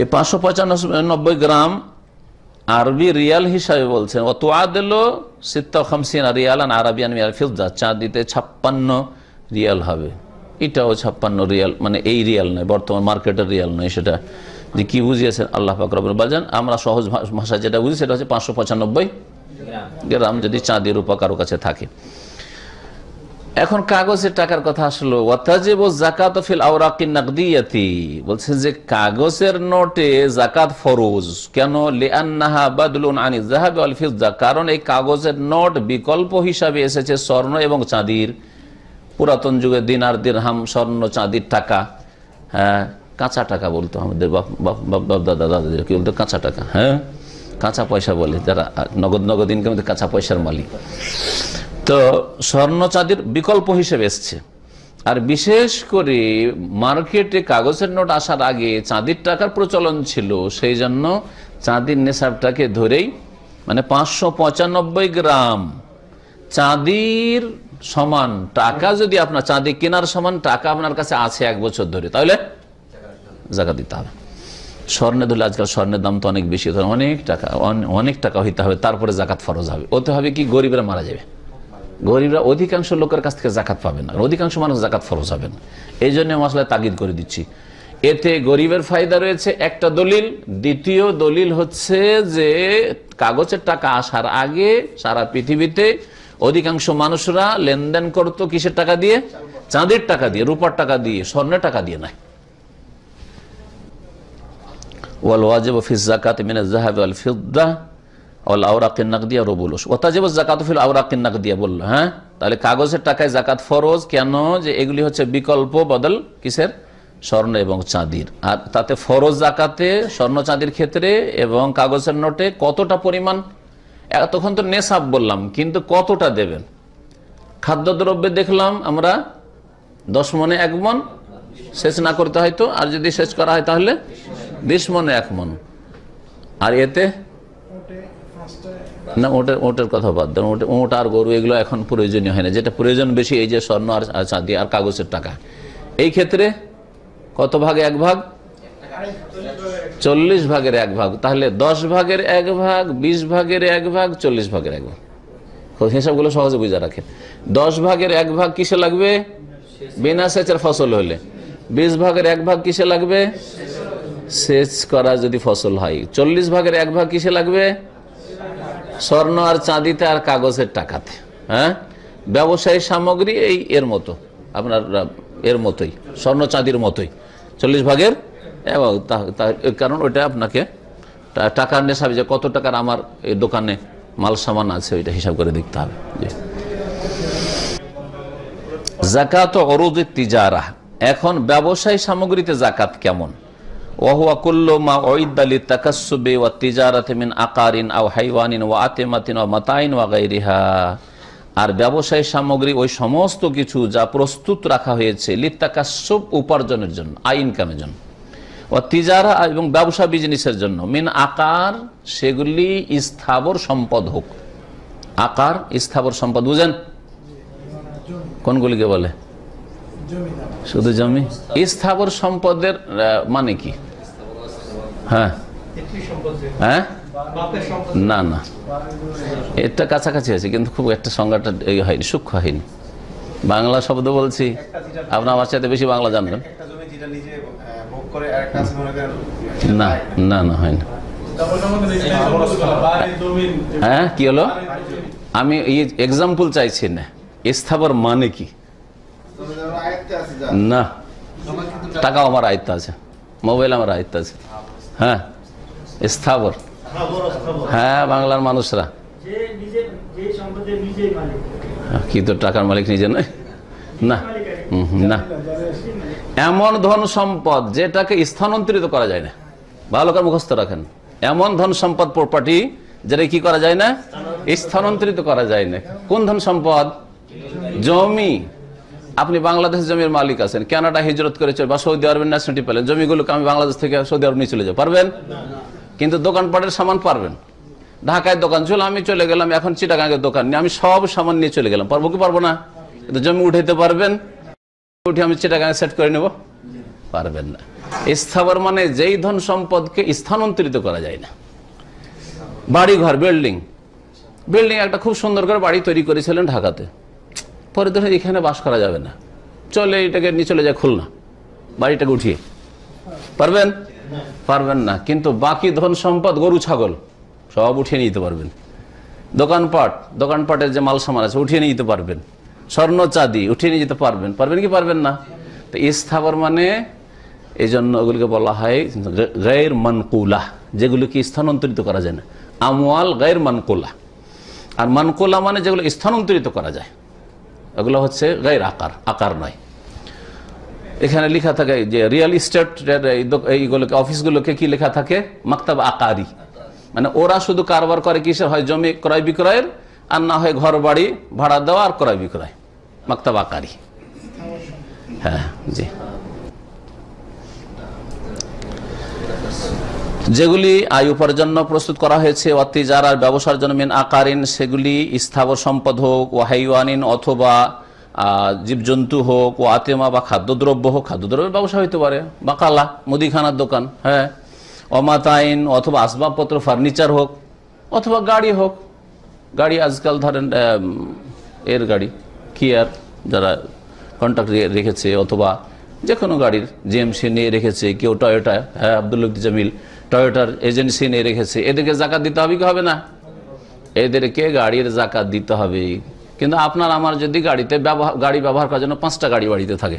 এই পাঁচশো পঁচানব্বই গ্রাম আরবি রিয়াল হিসাবে বলছেন অত আদেলো সিত্তা খামসিন রিয়ালান আরবিয়ান ফিফজা দিতে ছাপ্পান্ন রিয়াল হবে এটাও ছাপ্পান্ন রিয়াল মানে এই রিয়াল নয় বর্তমান মার্কেটের রিয়াল নয় সেটা যে কি বুঝিয়েছেন আল্লাহ ফাকরাবুল বাজান আমরা সহজ ভাষা যেটা বুঝি সেটা হচ্ছে পাঁচশো পঁচানব্বই গ্রাম যদি চাঁদি রূপা কারো কাছে থাকে এখন কাগজের টাকার কথা আসলো জাকাত ফিল বলছে যে কাগজের নোটে জাকাত ফরোজ কেন আনি কারণ এই কাগজের নোট বিকল্প হিসাবে এসেছে স্বর্ণ এবং চাঁদির পুরাতন যুগে দিনার দিরহাম স্বর্ণ চাঁদির টাকা হ্যাঁ কাঁচা টাকা বলতো আমাদের বাপ বাপ দাদা কি বলতো কাঁচা টাকা হ্যাঁ কাঁচা পয়সা বলে যারা নগদ নগদ ইনকাম কাঁচা পয়সার মালিক তো স্বর্ণ চাঁদির বিকল্প হিসেবে এসছে আর বিশেষ করে মার্কেটে কাগজের নোট আসার আগে চাঁদির টাকার প্রচলন ছিল সেই জন্য চাঁদির নেশাবটাকে ধরেই মানে পাঁচশো পঁচানব্বই গ্রাম চাঁদির সমান টাকা যদি আপনার চাঁদি কেনার সমান টাকা আপনার কাছে আছে এক বছর ধরে তাহলে জায়গা দিতে হবে স্বর্ণের ধরলে আজকাল স্বর্ণের দাম তো অনেক বেশি অনেক টাকা অনেক টাকা হইতে হবে তারপরে জাকাত ফরজ হবে ওতে হবে কি গরিবরা মারা যাবে গরিবরা অধিকাংশ লোকের কাছ থেকে জাকাত পাবে না অধিকাংশ মানুষ জাকাত ফরজ হবে না এই জন্য মশলায় তাগিদ করে দিচ্ছি এতে গরিবের ফায়দা রয়েছে একটা দলিল দ্বিতীয় দলিল হচ্ছে যে কাগজের টাকা আসার আগে সারা পৃথিবীতে অধিকাংশ মানুষরা লেনদেন করত কিসের টাকা দিয়ে চাঁদের টাকা দিয়ে রূপার টাকা দিয়ে স্বর্ণের টাকা দিয়ে নেয় ওয়াল ওয়াজেব ফিস জাকাত মিনা জাহাব আল ফিদ্দা ওয়াল আউরাকিন নাকদিয়া রবুলস ওয়াতাজেব জাকাত ফিল আউরাকিন নাকদিয়া বললো হ্যাঁ তাহলে কাগজের টাকায় জাকাত ফরজ কেন যে এগুলি হচ্ছে বিকল্প বদল কিসের স্বর্ণ এবং চাঁদির আর তাতে ফরজ জাকাতে স্বর্ণ চাঁদির ক্ষেত্রে এবং কাগজের নোটে কতটা পরিমাণ এতক্ষণ তো নেশাব বললাম কিন্তু কতটা দেবেন খাদ্যদ্রব্যে দেখলাম আমরা দশ মনে এক মন শেষ না করতে হয়তো আর যদি শেষ করা হয় তাহলে বিশ মনে এক মন আর এতে না ওটা ওটার কথা বাদ দেন ওটা ওট আর গরু এগুলো এখন প্রয়োজনীয় হয় না যেটা প্রয়োজন বেশি এই যে স্বর্ণ আর চাঁদি আর কাগজের টাকা এই ক্ষেত্রে কত ভাগ এক ভাগ চল্লিশ ভাগের এক ভাগ তাহলে দশ ভাগের এক ভাগ বিশ ভাগের এক ভাগ চল্লিশ ভাগের এক ভাগ হিসাবগুলো সহজে বুঝে রাখেন দশ ভাগের এক ভাগ কিসে লাগবে বিনা সেচের ফসল হলে বিশ ভাগের এক ভাগ কিসে লাগবে সেচ করা যদি ফসল হয় চল্লিশ ভাগের এক ভাগ কিসে লাগবে স্বর্ণ আর চাঁদিতে আর কাগজের টাকাতে হ্যাঁ ব্যবসায়ী সামগ্রী এই এর মতো আপনার এর মতোই স্বর্ণ চাঁদির মতোই চল্লিশ ভাগের কারণ ওইটা আপনাকে টাকার নেশাবে যে কত টাকার আমার দোকানে মাল সামান আছে ওইটা হিসাব করে দেখতে হবে জাকাত অরুদ তিজারা এখন ব্যবসায়ী সামগ্রীতে জাকাত কেমন ওয়াহুয়া কুল্লো মা ওইদালি তাকাসুবে ওয়া তিজারাতেমিন আকারিন আও হাইওয়ানিন ওয়া আতেমাতিন ওয়া মাতাইন ওয়া গাইরিহা আর ব্যবসায় সামগ্রী ওই সমস্ত কিছু যা প্রস্তুত রাখা হয়েছে লিত্তাকাশ্যপ উপার্জনের জন্য আই ইনকামের জন্য ও তিজারা এবং ব্যবসা বিজনেসের জন্য মিন আকার সেগুলি স্থাবর সম্পদ হোক আকার স্থাবর সম্পদ বুঝেন কোনগুলিকে বলে শুধু জমি স্থাবর সম্পদের মানে কি হ্যাঁ হ্যাঁ না না এটা কাছাকাছি আছে কিন্তু খুব একটা সংজ্ঞাটা এই হয়নি সূক্ষ্ম হয়নি বাংলা শব্দ বলছি আপনার আমার সাথে বেশি বাংলা জানবেন না না না হয় না হ্যাঁ কি হলো আমি এই এক্সাম্পল চাইছি না স্থাবর মানে কি না টাকা আমার আয়ত্ত আছে মোবাইল আমার আয়ত্ত আছে হ্যাঁ স্থাবর হ্যাঁ বাংলার মানুষরা তো টাকার মালিক নিজে নয় না না এমন ধন সম্পদ যেটাকে স্থানান্তরিত করা যায় না ভালো করে মুখস্থ রাখেন এমন ধন সম্পদ প্রপার্টি যেটা কি করা যায় না স্থানান্তরিত করা যায় না কোন ধন সম্পদ জমি আপনি বাংলাদেশ জমির মালিক আছেন কেনাডা হিজরত করে বা সৌদি আরবের ন্যাশনালিটি পেলেন জমিগুলোকে আমি বাংলাদেশ থেকে সৌদি আরব নিয়ে চলে যাবো পারবেন কিন্তু দোকানপাটের সামান পারবেন ঢাকায় দোকান চলে আমি চলে গেলাম এখন চিটাগাঙ্গের দোকান নিয়ে আমি সব সামান নিয়ে চলে গেলাম পারবো কি পারবো না কিন্তু জমি উঠাইতে পারবেন উঠে আমি চিটাগাঙ্গে সেট করে নেব পারবেন না স্থাবর মানে যেই ধন সম্পদকে স্থানান্তরিত করা যায় না বাড়িঘর বিল্ডিং বিল্ডিং একটা খুব সুন্দর করে বাড়ি তৈরি করেছিলেন ঢাকাতে পরে ধরেন এখানে বাস করা যাবে না চলে এটাকে নিয়ে চলে যায় খুলনা বাড়িটাকে উঠিয়ে পারবেন পারবেন না কিন্তু বাকি ধন সম্পদ গরু ছাগল সব উঠিয়ে নিতে পারবেন দোকানপাট দোকানপাটের যে মাল সামান আছে উঠিয়ে নিতে পারবেন স্বর্ণ চাঁদি উঠিয়ে নিয়ে যেতে পারবেন পারবেন কি পারবেন না তো ইস্তাবর মানে এই জন্য ওগুলিকে বলা হয় গের মানকুলা যেগুলিকে স্থানান্তরিত করা যায় না আমওয়াল গের মানকুলা আর মানকুলা মানে যেগুলো স্থানান্তরিত করা যায় এগুলো হচ্ছে গায়ের আকার আকার নয় এখানে লেখা থাকে যে রিয়েল এস্টেট এইগুলোকে অফিসগুলোকে কি লেখা থাকে মাক্তাব আকারি মানে ওরা শুধু কারবার করে কিসের হয় জমি ক্রয় বিক্রয়ের আর না হয় ঘর বাড়ি ভাড়া দেওয়া আর ক্রয় বিক্রয় মাকতাব আকারি হ্যাঁ জি যেগুলি আয় উপার্জন প্রস্তুত করা হয়েছে অতিজারার ব্যবসার জন্য মেন আকারিন সেগুলি স্থাবর সম্পদ হোক ও হাইওয়ানিন অথবা জীবজন্তু হোক ও আতেমা বা খাদ্যদ্রব্য হোক খাদ্যদ্রব্যের ব্যবসা হইতে পারে বা কালা মুদিখানার দোকান হ্যাঁ অমাতাইন অথবা আসবাবপত্র ফার্নিচার হোক অথবা গাড়ি হোক গাড়ি আজকাল ধরেন এর গাড়ি কিয়ার যারা কন্ট্রাক্ট রেখেছে অথবা যে কোনো গাড়ির জিএমসি নিয়ে রেখেছে কেউ টয়োটা হ্যাঁ আব্দুল জামিল টয়োটার এজেন্সি নিয়ে রেখেছে এদেরকে জাকাত দিতে হবে কি হবে না এদেরকে গাড়ির জাকাত দিতে হবে কিন্তু আপনার আমার যদি গাড়িতে ব্যবহার গাড়ি ব্যবহার করার জন্য পাঁচটা গাড়ি বাড়িতে থাকে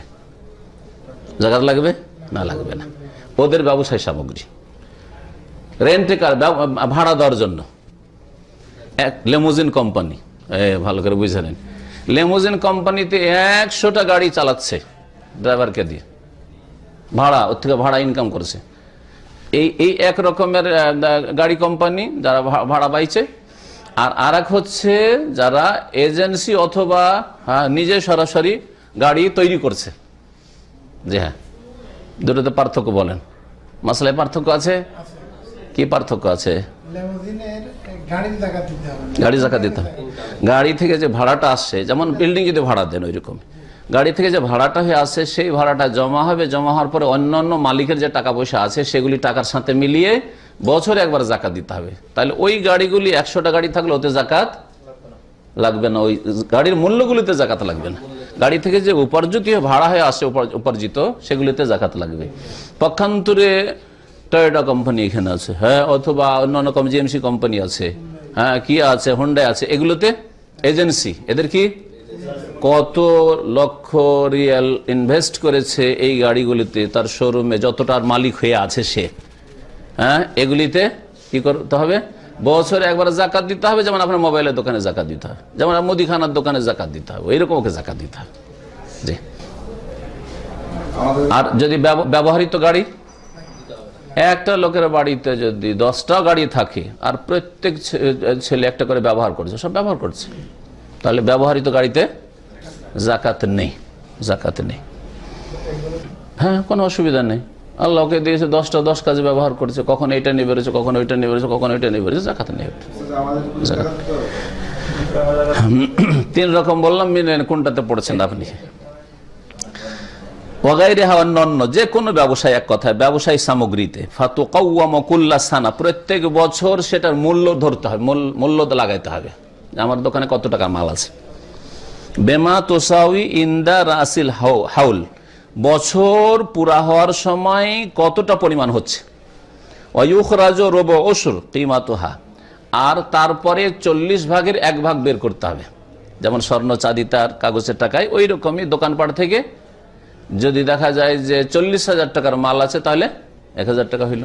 জাকাত লাগবে না লাগবে না ওদের ব্যবসায় সামগ্রী রেন্টে কার ভাড়া দেওয়ার জন্য এক লেমোজিন কোম্পানি ভালো করে বুঝে নেন লেমোজিন কোম্পানিতে একশোটা গাড়ি চালাচ্ছে ড্রাইভারকে দিয়ে ভাড়া ওর থেকে ভাড়া ইনকাম করছে এই এই এক রকমের গাড়ি কোম্পানি যারা ভাড়া পাইছে আর আর হচ্ছে যারা এজেন্সি অথবা হ্যাঁ, নিজে সরাসরি গাড়ি তৈরি করছে যে হ্যাঁ দুটোতে পার্থক্য বলেন মাসলায় পার্থক্য আছে কি পার্থক্য আছে গাড়ি জাকা দিতে গাড়ি থেকে যে ভাড়াটা আসছে যেমন বিল্ডিং যদি ভাড়া দেন ওই রকমই গাড়ি থেকে যে ভাড়াটা হয়ে আসে সেই ভাড়াটা জমা হবে জমা হওয়ার পরে অন্যান্য মালিকের যে টাকা পয়সা আছে সেগুলি টাকার সাথে মিলিয়ে বছরে একবার জাকাত দিতে হবে তাহলে ওই গাড়িগুলি একশোটা গাড়ি থাকলে ওতে জাকাত লাগবে না ওই গাড়ির মূল্যগুলিতে জাকাত লাগবে না গাড়ি থেকে যে উপার্জিত ভাড়া হয়ে আসে উপার্জিত সেগুলিতে জাকাত লাগবে পক্ষান্তরে টয়োটা কোম্পানি এখানে আছে হ্যাঁ অথবা অন্যান্য কম জিএমসি কোম্পানি আছে হ্যাঁ কি আছে হোন্ডায় আছে এগুলোতে এজেন্সি এদের কি কত লক্ষ রিয়াল ইনভেস্ট করেছে এই গাড়িগুলিতে তার শোরুমে যতটার মালিক হয়ে আছে সে হ্যাঁ এগুলিতে কি করতে হবে বছরে একবার জাকাত দিতে হবে যেমন আপনার মোবাইলের দোকানে জাকাত দিতে হবে যেমন মুদিখানার দোকানে জাকাত দিতে হবে এরকম ওকে জাকাত দিতে হবে জি আর যদি ব্যবহারিত গাড়ি একটা লোকের বাড়িতে যদি দশটা গাড়ি থাকে আর প্রত্যেক ছেলে একটা করে ব্যবহার করছে সব ব্যবহার করছে তাহলে ব্যবহারিত গাড়িতে জাকাত নেই জাকাত নেই হ্যাঁ কোনো অসুবিধা নেই আল্লাহকে দিয়েছে দশটা দশ কাজে ব্যবহার করেছে কখন এটা নিয়ে বেরোছে কখন ওইটা নিয়ে বেরোছে কখন ওইটা নিয়ে বেরোছে জাকাত নেই তিন রকম বললাম মিনে কোনটাতে পড়েছেন আপনি অন্য যে কোনো ব্যবসায় এক কথায় ব্যবসায়ী সামগ্রীতে ফাতু কৌয়া মকুল্লা সানা প্রত্যেক বছর সেটার মূল্য ধরতে হয় মূল্য লাগাইতে হবে আমার দোকানে কত টাকা মাল আছে বেমা তোসাউই ইন্দা রাসিল হাউল বছর পুরা হওয়ার সময় কতটা পরিমাণ হচ্ছে রাজ রোব অসুর কিমাতোহা আর তারপরে চল্লিশ ভাগের এক ভাগ বের করতে হবে যেমন স্বর্ণ তার কাগজের টাকায় ওই রকমই দোকানপাট থেকে যদি দেখা যায় যে চল্লিশ হাজার টাকার মাল আছে তাহলে এক হাজার টাকা হইল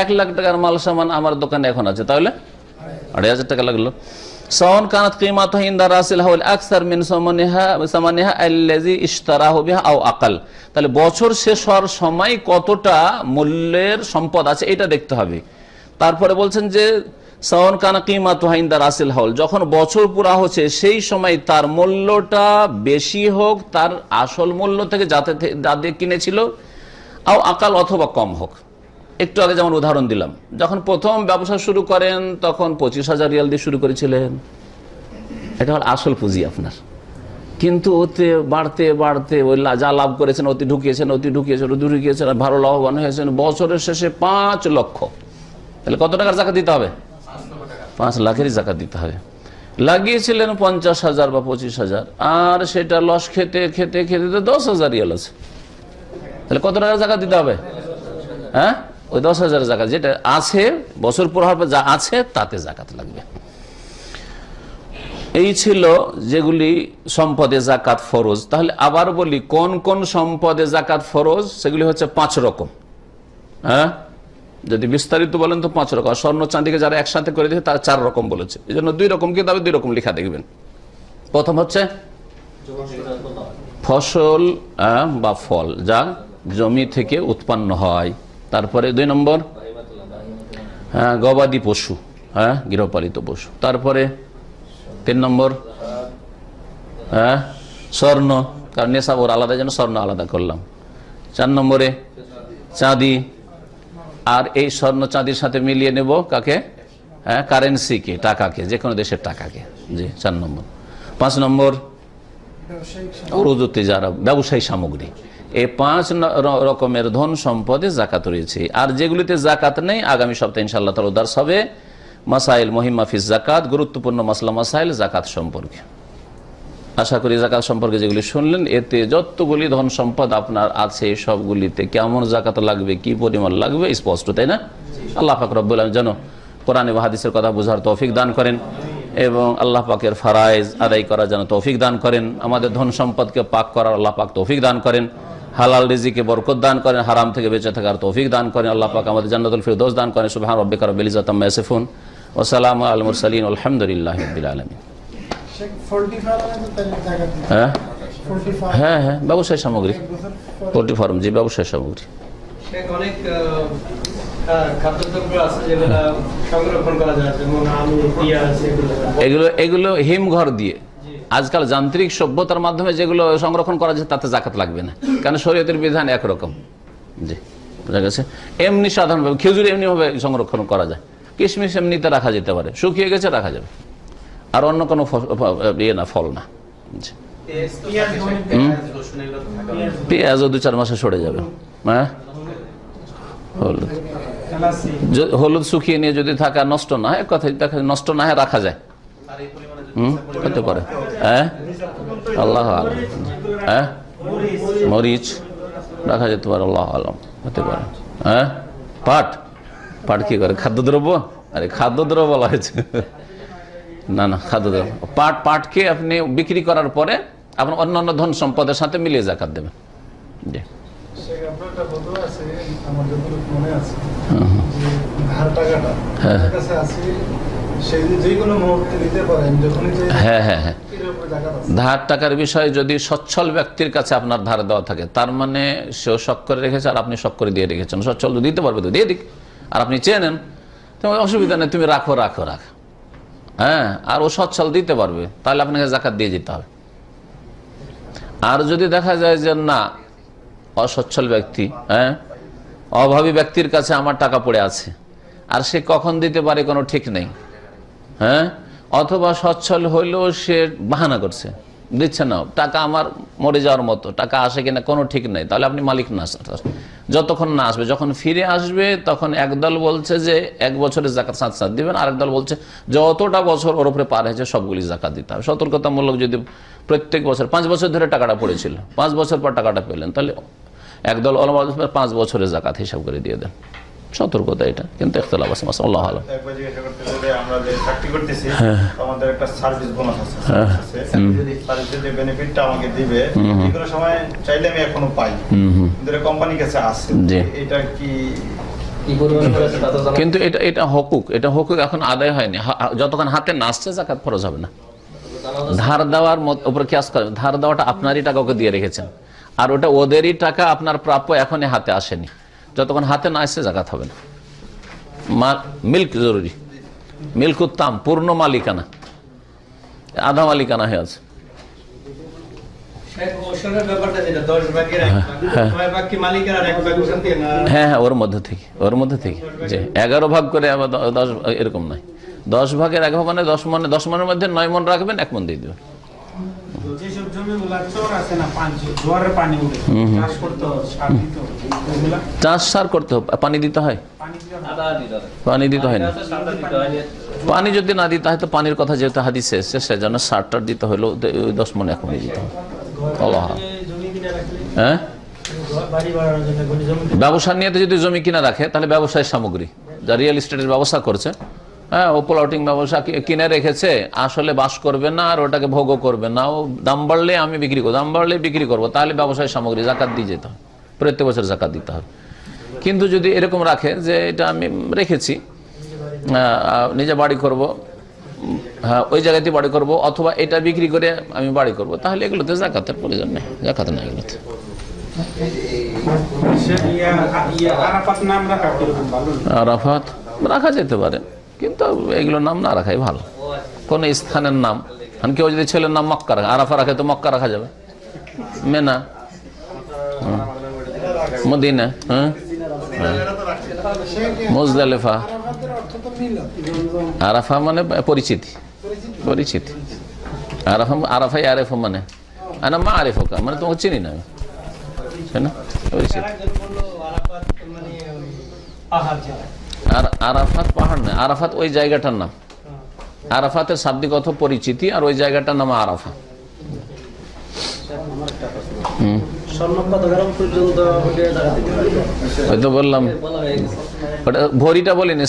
এক লাখ টাকার মাল সামান আমার দোকানে এখন আছে তাহলে আড়াই হাজার টাকা লাগলো সাউন কানাত কিমাত ইনদা রাসিল হাউল আকসার মিন সামানিহা সামানিহা আল্লাযী ইশতারাহু বিহা আও আকাল তাহলে বছর শেষ হওয়ার সময় কতটা মূল্যের সম্পদ আছে এটা দেখতে হবে তারপরে বলছেন যে সাউন কানা কিমাত ইনদা রাসিল হাউল যখন বছর পুরা হচ্ছে সেই সময় তার মূল্যটা বেশি হোক তার আসল মূল্য থেকে যাতে যা দিয়ে কিনেছিল আও আকাল অথবা কম হোক একটু আগে যেমন উদাহরণ দিলাম যখন প্রথম ব্যবসা শুরু করেন তখন পঁচিশ হাজার রিয়াল দিয়ে শুরু করেছিলেন এটা হল আসল পুঁজি আপনার কিন্তু ওতে বাড়তে বাড়তে ওই যা লাভ করেছেন অতি ঢুকিয়েছেন অতি ঢুকিয়েছেন অতি ঢুকিয়েছেন ভালো লাভবান হয়েছেন বছরের শেষে পাঁচ লক্ষ তাহলে কত টাকার জাকা দিতে হবে পাঁচ লাখেরই জাকা দিতে হবে লাগিয়েছিলেন পঞ্চাশ হাজার বা পঁচিশ হাজার আর সেটা লস খেতে খেতে খেতে তো দশ হাজার রিয়াল আছে তাহলে কত টাকার জাকা দিতে হবে হ্যাঁ ওই দশ হাজার জাকাত যেটা আছে বছর পর হওয়ার যা আছে তাতে জাকাত লাগবে এই ছিল যেগুলি সম্পদে জাকাত ফরজ তাহলে আবার বলি কোন কোন সম্পদে জাকাত ফরজ সেগুলি হচ্ছে পাঁচ রকম হ্যাঁ যদি বিস্তারিত বলেন তো পাঁচ রকম স্বর্ণ চাঁদিকে যারা একসাথে করে দিয়েছে তারা চার রকম বলেছে এই জন্য দুই রকম কিন্তু দুই রকম লেখা দেখবেন প্রথম হচ্ছে ফসল বা ফল যা জমি থেকে উৎপন্ন হয় তারপরে দুই নম্বর হ্যাঁ গবাদি পশু হ্যাঁ গৃহপালিত পশু তারপরে তিন নম্বর হ্যাঁ স্বর্ণ কারণ নেশা ওর আলাদা যেন স্বর্ণ আলাদা করলাম চার নম্বরে চাঁদি আর এই স্বর্ণ চাঁদির সাথে মিলিয়ে নেব কাকে হ্যাঁ কারেন্সিকে টাকাকে যে কোনো দেশের টাকাকে জি চার নম্বর পাঁচ নম্বর যারা ব্যবসায়ী সামগ্রী এই পাঁচ রকমের ধন সম্পদে জাকাত রয়েছে আর যেগুলিতে জাকাত নেই আগামী সপ্তাহে ইনশাল্লাহ তাল উদার্স হবে মাসাইল মহিমাফিজ জাকাত গুরুত্বপূর্ণ মাসলা মাসাইল জাকাত সম্পর্কে আশা করি জাকাত সম্পর্কে যেগুলি শুনলেন এতে যতগুলি ধন সম্পদ আপনার আছে সবগুলিতে কেমন জাকাত লাগবে কি পরিমাণ লাগবে স্পষ্ট তাই না আল্লাহ পাক রব্বুল যেন কোরআনে বাহাদিসের কথা বোঝার তৌফিক দান করেন এবং আল্লাহ পাকের ফারাইজ আদায় করার যেন তৌফিক দান করেন আমাদের ধন সম্পদকে পাক করার আল্লাহ পাক তৌফিক দান করেন হালাল রিজিকে বরকত দান করেন হারাম থেকে বেঁচে থাকার তৌফিক দান করেন আল্লাহ পাক আমাদের জান্নাতুল ফিরদৌস দান করেন সুবহান রব্বিকা রাব্বিল ইজ্জাতি আম্মা ইয়াসিফুন ওয়া সালামু আলাল মুরসালিন আলহামদুলিল্লাহি রাব্বিল আলামিন হ্যাঁ হ্যাঁ হ্যাঁ ব্যবসায় সামগ্রী পোলট্রি ফার্ম জি ব্যবসায় সামগ্রী এগুলো এগুলো হিমঘর দিয়ে আজকাল যান্ত্রিক সভ্যতার মাধ্যমে যেগুলো সংরক্ষণ করা যায় তাতে জাকাত লাগবে না কারণ শরীয়তের বিধান একরকম জি বোঝা গেছে এমনি সাধারণভাবে খেজুর এমনিভাবে সংরক্ষণ করা যায় কিশমিশ এমনিতে রাখা যেতে পারে শুকিয়ে গেছে রাখা যাবে আর অন্য কোনো ইয়ে না ফল না পেঁয়াজও দু চার মাসে সরে যাবে হ্যাঁ হলুদ হলুদ শুকিয়ে নিয়ে যদি থাকা নষ্ট না হয় এক কথা নষ্ট না হয় রাখা যায় হুম কত করে হ্যাঁ আল্লাহ আলম হ্যাঁ মরিচ রাখা যেতে পারে আল্লাহ আলম হতে পারে হ্যাঁ পাট পাট কী করে খাদ্যদ্রব্য আরে খাদ্যদ্রব্য বলা হয়েছে না না খাদ্যদ্রব্য পাট পাটকে আপনি বিক্রি করার পরে আপনার অন্যান্য ধন সম্পদের সাথে মিলিয়ে জাকাত দেবেন জি হ্যাঁ হ্যাঁ হ্যাঁ হ্যাঁ ধার টাকার বিষয়ে যদি সচ্ছল ব্যক্তির কাছে আপনার ধার দেওয়া থাকে তার মানে সেও শখ করে রেখেছে আর আপনি শখ করে দিয়ে রেখেছেন সচ্ছল দিতে পারবে তো দিয়ে দিক আর আপনি চেয়ে নেন তোমার অসুবিধা নেই তুমি রাখো রাখো রাখ হ্যাঁ আর ও সচ্ছল দিতে পারবে তাহলে আপনাকে জাকাত দিয়ে যেতে হবে আর যদি দেখা যায় যে না অসচ্ছল ব্যক্তি হ্যাঁ অভাবী ব্যক্তির কাছে আমার টাকা পড়ে আছে আর সে কখন দিতে পারে কোনো ঠিক নেই হ্যাঁ অথবা সচ্ছল হলেও সে বাহানা করছে দিচ্ছে না টাকা আমার মরে যাওয়ার মতো টাকা আসে কিনা কোনো ঠিক নাই তাহলে আপনি মালিক না যতক্ষণ না আসবে যখন ফিরে আসবে তখন একদল বলছে যে এক বছরে জাকাত সাত সাত দিবেন আরেক দল বলছে যতটা বছর ওর উপরে পার হয়েছে সবগুলি জাকাত দিতে হবে সতর্কতামূলক যদি প্রত্যেক বছর পাঁচ বছর ধরে টাকাটা পড়েছিল পাঁচ বছর পর টাকাটা পেলেন তাহলে একদল অলম পাঁচ বছরের জাকাত হিসাব করে দিয়ে দেন সতর্কতা এটা কিন্তু একতলা বাস মাস আল্লাহ আলম কিন্তু এটা এটা হকুক এটা হকুক এখন আদায় হয়নি যতক্ষণ হাতে নাচছে জাকাত খরচ হবে না ধার দেওয়ার উপর কি আস ধার দেওয়াটা আপনারই টাকা ওকে দিয়ে রেখেছেন আর ওটা ওদেরই টাকা আপনার প্রাপ্য এখনই হাতে আসেনি যতক্ষণ হাতে না আসে জাকাত হবে না মিল্ক জরুরি মিল্ক উত্তাম পূর্ণ মালিকানা আধা মালিকানা হয়ে আছে হ্যাঁ হ্যাঁ।, হ্যাঁ হ্যাঁ ওর মধ্যে থেকে ওর মধ্যে থেকে যে এগারো ভাগ করে আবার দশ এরকম নয় দশ ভাগের এক ভাগ মানে দশ মনে দশ মনের মধ্যে নয় মন রাখবেন এক মন দিয়ে দেবেন পানি চাষ সার করতে হবে পানি দিতে হয় পানি দিতে হয় না পানি যদি না দিতে হয় তো পানির কথা যেহেতু হাদিসে এসছে সেজন্য সারটার দিতে হলো দশ মনে এখন হবে হ্যাঁ ব্যবসা নিয়ে যদি জমি কিনা রাখে তাহলে ব্যবসায় সামগ্রী যা রিয়েল এস্টেটের ব্যবসা করছে হ্যাঁ ও প্লটিং ব্যবসা কিনে রেখেছে আসলে বাস করবে না আর ওটাকে ভোগও করবে না ও দাম বাড়লে আমি বিক্রি করবো দাম বাড়লে বিক্রি করবো তাহলে ব্যবসায় সামগ্রী জাকাত দিয়ে যেতে হবে প্রত্যেক বছর জাকাত দিতে হবে কিন্তু যদি এরকম রাখে যে এটা আমি রেখেছি নিজে বাড়ি করব হ্যাঁ ওই জায়গাতে বাড়ি করব অথবা এটা বিক্রি করে আমি বাড়ি করব তাহলে এগুলোতে জাকাতের প্রয়োজন নেই জাকাত না এগুলোতে আরাফাত রাখা যেতে পারে কিন্তু এগুলোর নাম না রাখাই ভালো কোনো স্থানের নাম কেউ যদি ছেলের নাম মক্কা রাখে আরাফা রাখে তো মক্কা রাখা যাবে মেনা মদিনা হ্যাঁ মোজদালেফা মানে পরিচিতি পরিচিতি মানে মা মানে তোমাকে চিনি না পরিচিতি আর আরাফাত পাহাড় না আরাফাত ওই জায়গাটার নাম আরাফাতের শাব্দিক অর্থ পরিচিতি আর ওই জায়গাটার নাম আরাফা হয়তো বললাম ওটা ভরিটা বলিনি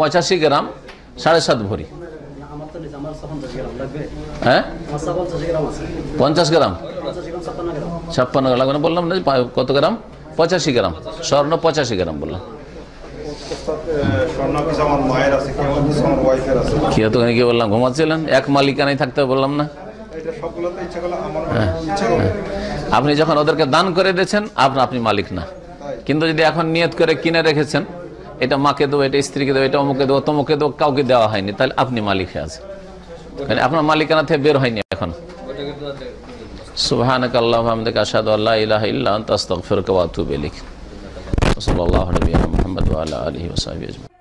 পঁচাশি গ্রাম সাড়ে সাত ভরি হ্যাঁ পঞ্চাশ গ্রাম ছাপ্পান্ন গ্রাম বললাম না কত গ্রাম পঁচাশি গ্রাম স্বর্ণ পঁচাশি গ্রাম বললাম এক থাকতে বললাম না হ্যাঁ, হ্যাঁ। আপনি যখন ওদেরকে দান করে দিয়েছেন আপনার আপনি মালিক না কিন্তু যদি এখন নিয়ত করে কিনে রেখেছেন এটা মাকে দেবো এটা স্ত্রীকে দেবো এটা অমুকে দেবো তমুকে দেবো কাউকে দেওয়া হয়নি তাহলে আপনি মালিক আছে আপনার মালিকানা থেকে বের হয়নি এখন সুবাহ আল্লাহ আহমদ আসাদ আল্লাহ ইলাহ ইল্লাহ তাস্তফির কবাতুবেলিক وصلی اللہ علیہ محمد وعلیٰ علیہ وسابث